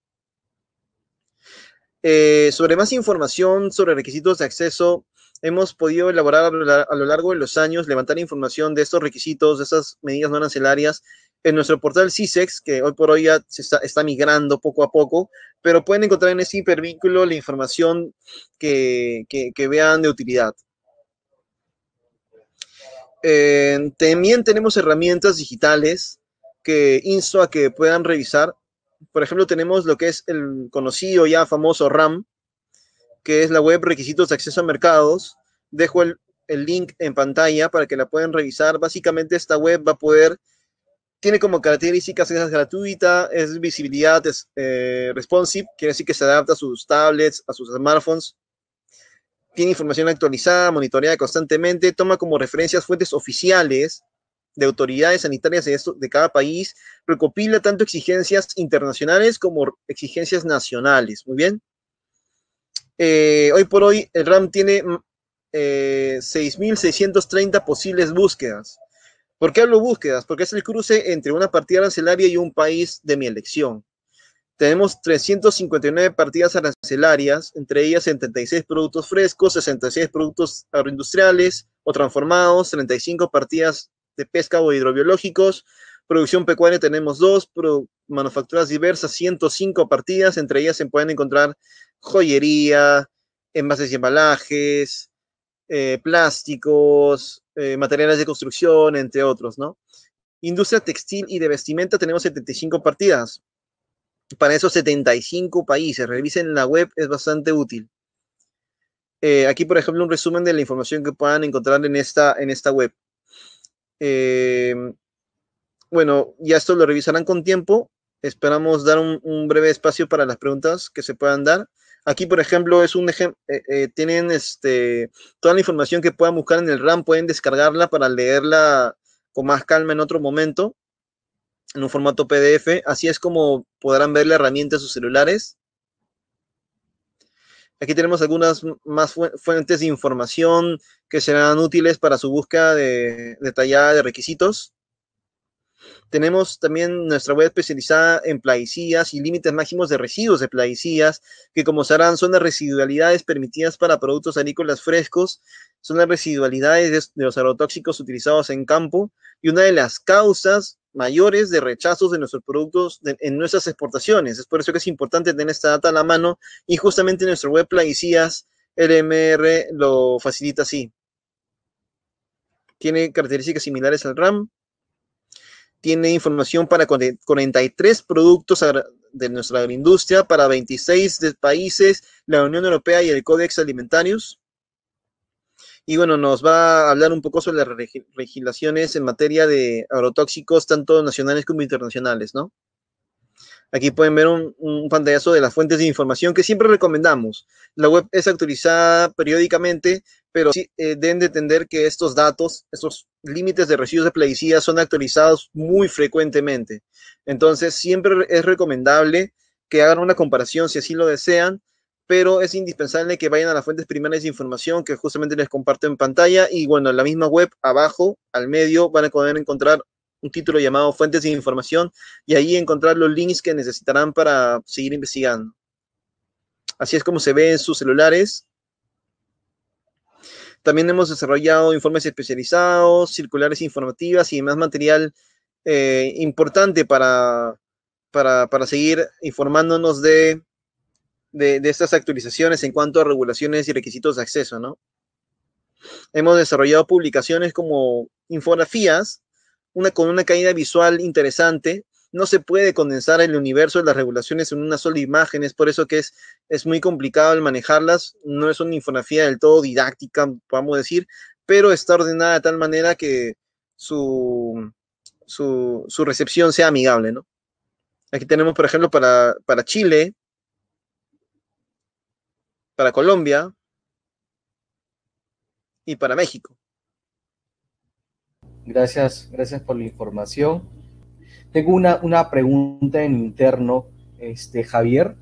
Eh, sobre más información sobre requisitos de acceso, hemos podido elaborar a lo largo de los años, levantar información de estos requisitos, de esas medidas no arancelarias en nuestro portal CISEX, que hoy por hoy ya se está, migrando poco a poco, pero pueden encontrar en ese hipervínculo la información que, vean de utilidad. Eh, también tenemos herramientas digitales que insto a que puedan revisar. Por ejemplo, tenemos lo que es el conocido ya famoso RAM, que es la web requisitos de acceso a mercados. Dejo el, el link en pantalla para que la puedan revisar. Básicamente esta web va a poder tiene como características es gratuita, es visibilidad es, eh, responsive, quiere decir que se adapta a sus tablets, a sus smartphones, tiene información actualizada, monitoreada constantemente, toma como referencias fuentes oficiales de autoridades sanitarias de, cada país, recopila tanto exigencias internacionales como exigencias nacionales. Muy bien. Eh, hoy por hoy el RAM tiene eh, 6.630 posibles búsquedas ¿Por qué hablo búsquedas? Porque es el cruce entre una partida arancelaria y un país de mi elección. Tenemos 359 partidas arancelarias, entre ellas 76 productos frescos, 66 productos agroindustriales o transformados, 35 partidas de pesca o hidrobiológicos, producción pecuaria tenemos dos, manufacturas diversas, 105 partidas, entre ellas se pueden encontrar joyería, envases y embalajes, eh, plásticos, eh, materiales de construcción, entre otros, ¿no? Industria textil y de vestimenta tenemos 75 partidas. Para esos 75 países, revisen la web, es bastante útil. Eh, aquí, por ejemplo, un resumen de la información que puedan encontrar en esta, en esta web. Eh, bueno, ya esto lo revisarán con tiempo. Esperamos dar un breve espacio para las preguntas que se puedan dar. Aquí, por ejemplo, es un eh, eh, tienen este, toda la información que puedan buscar en el RAM, pueden descargarla para leerla con más calma en otro momento, en un formato PDF. Así es como podrán ver la herramienta en sus celulares. Aquí tenemos algunas más fuentes de información que serán útiles para su búsqueda detallada de requisitos. Tenemos también nuestra web especializada en plaguicidas y límites máximos de residuos de plaguicidas, que como sabrán son las residualidades permitidas para productos agrícolas frescos, son las residualidades de los agrotóxicos utilizados en campo y una de las causas mayores de rechazos de nuestros productos en nuestras exportaciones. Es por eso que es importante tener esta data a la mano y justamente nuestra web Plaguicidas LMR lo facilita así. Tiene características similares al RAM, tiene información para 43 productos de nuestra agroindustria, para 26 países, la Unión Europea y el Códex Alimentarius. Y bueno, nos va a hablar un poco sobre las regulaciones en materia de agrotóxicos, tanto nacionales como internacionales, ¿no? Aquí pueden ver un, pantallazo de las fuentes de información que siempre recomendamos. La web es actualizada periódicamente, pero sí, eh, deben de entender que estos datos, estos límites de residuos de plaguicidas son actualizados muy frecuentemente. Entonces, siempre es recomendable que hagan una comparación si así lo desean, pero es indispensable que vayan a las fuentes primarias de información que justamente les comparto en pantalla y bueno, en la misma web abajo, al medio, van a poder encontrar un título llamado Fuentes de Información y ahí encontrar los links que necesitarán para seguir investigando. Así es como se ve en sus celulares. También hemos desarrollado informes especializados, circulares informativas y demás material eh, importante para, para, seguir informándonos de, de, de estas actualizaciones en cuanto a regulaciones y requisitos de acceso, ¿no? Hemos desarrollado publicaciones como infografías con una caída visual interesante. No se puede condensar el universo de las regulaciones en una sola imagen, es por eso que es, es muy complicado el manejarlas. No es una infografía del todo didáctica, podemos decir, pero está ordenada de tal manera que su, su, recepción sea amigable, Aquí tenemos, por ejemplo, para, para Chile, para Colombia y para México. Gracias, gracias por la información. Tengo una, una pregunta en interno, este, Javier,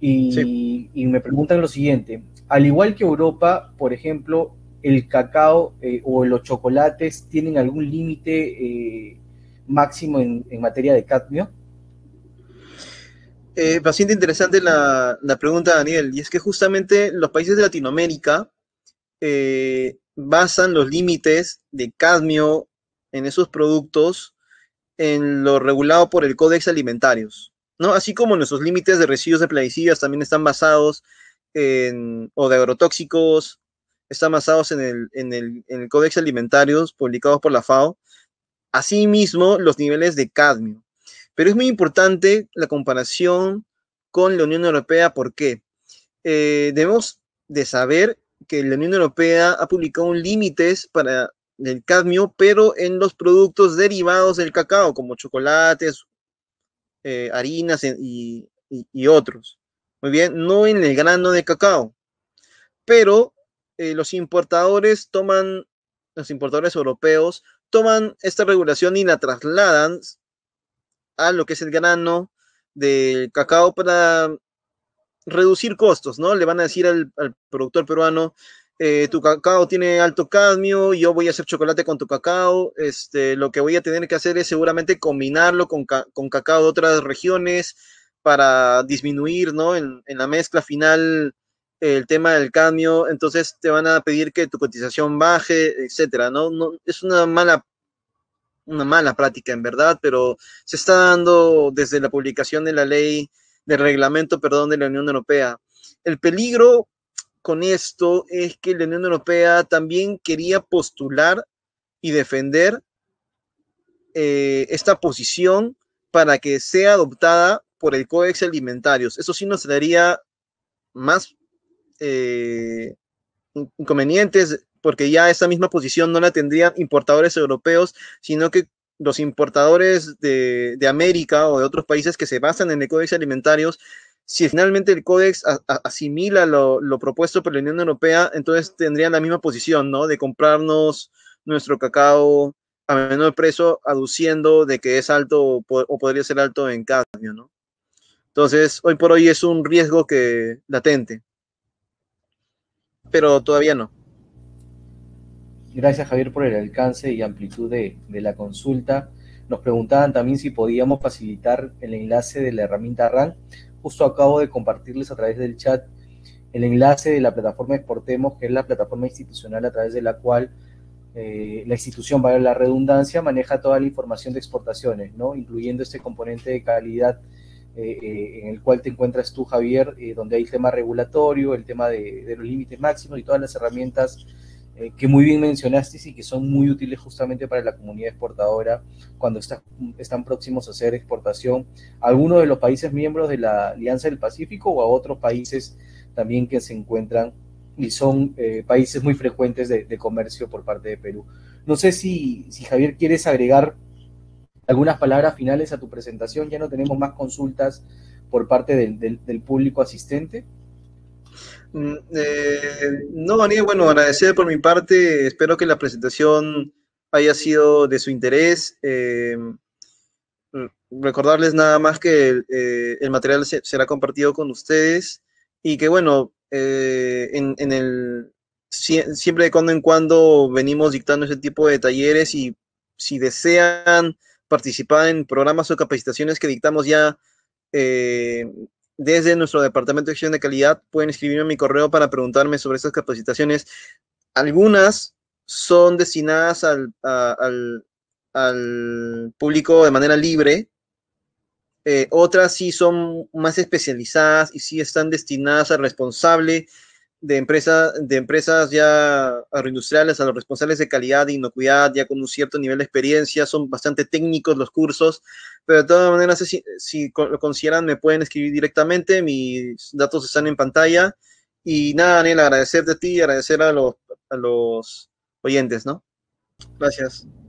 y, me preguntan lo siguiente. Al igual que Europa, por ejemplo, ¿el cacao eh, o los chocolates tienen algún límite eh, máximo en, materia de cadmio? Eh, bastante interesante la, la, pregunta, Daniel, y es que justamente los países de Latinoamérica eh, basan los límites de cadmio en esos productos en lo regulado por el Códex Alimentarios, ¿no? Así como nuestros límites de residuos de plaguicidas también están basados en, o de agrotóxicos, están basados en el, en el, Códex Alimentarios publicados por la FAO, asimismo los niveles de cadmio. Pero es muy importante la comparación con la Unión Europea, ¿por qué? Eh, debemos de saber que la Unión Europea ha publicado límites para del cadmio, pero en los productos derivados del cacao, como chocolates, eh, harinas y, otros. Muy bien, no en el grano de cacao. Pero eh, los importadores toman, los importadores europeos toman esta regulación y la trasladan a lo que es el grano del cacao para reducir costos, ¿no? Le van a decir al productor peruano, eh, tu cacao tiene alto cadmio, yo voy a hacer chocolate con tu cacao, este, lo que voy a tener que hacer es seguramente combinarlo con, cacao de otras regiones para disminuir ¿no? en, la mezcla final el tema del cadmio, entonces te van a pedir que tu cotización baje, etcétera, ¿no? no es una mala una mala práctica en verdad, pero se está dando desde la publicación de la ley, del reglamento, perdón, de la Unión Europea. El peligro con esto es que la Unión Europea también quería postular y defender eh, esta posición para que sea adoptada por el Códex Alimentarios. Eso sí nos daría más eh, inconvenientes porque ya esa misma posición no la tendrían importadores europeos, sino que los importadores de, de, América o de otros países que se basan en el Códex Alimentarios si finalmente el Códex asimila lo, propuesto por la Unión Europea, entonces tendrían la misma posición, ¿no? De comprarnos nuestro cacao a menor precio, aduciendo de que es alto o, podría ser alto en cambio, ¿no? Entonces, hoy por hoy es un riesgo que latente, pero todavía no. Gracias Javier por el alcance y amplitud de, de la consulta. Nos preguntaban también si podíamos facilitar el enlace de la herramienta RAN justo acabo de compartirles a través del chat el enlace de la plataforma Exportemos, que es la plataforma institucional a través de la cual eh, la institución, para la redundancia, maneja toda la información de exportaciones, ¿no? Incluyendo este componente de calidad eh, eh, en el cual te encuentras tú, Javier, donde hay el tema regulatorio, el tema de los límites máximos y todas las herramientas eh, que muy bien mencionaste y que son muy útiles justamente para la comunidad exportadora cuando están próximos a hacer exportación a algunos de los países miembros de la Alianza del Pacífico o a otros países también que se encuentran y son eh, países muy frecuentes de, comercio por parte de Perú. No sé si, si Javier quieres agregar algunas palabras finales a tu presentación, ya no tenemos más consultas por parte del público asistente. Mm, eh, no, Daniel, bueno, agradecer por mi parte. Espero que la presentación haya sido de su interés. Eh, mm, recordarles nada más que eh, el, material será compartido con ustedes y que, bueno, eh, en, el siempre de cuando en cuando venimos dictando ese tipo de talleres y si desean participar en programas o capacitaciones que dictamos ya desde nuestro Departamento de gestión de Calidad pueden escribirme a mi correo para preguntarme sobre estas capacitaciones. Algunas son destinadas al, público de manera libre, eh, otras sí son más especializadas y sí están destinadas al responsable de, de empresas ya agroindustriales a los responsables de calidad, de inocuidad, ya con un cierto nivel de experiencia, son bastante técnicos los cursos, pero de todas maneras, si, lo consideran, me pueden escribir directamente, mis datos están en pantalla. Y nada, Daniel, agradecerte a ti y agradecer a los, a los oyentes, ¿no? Gracias.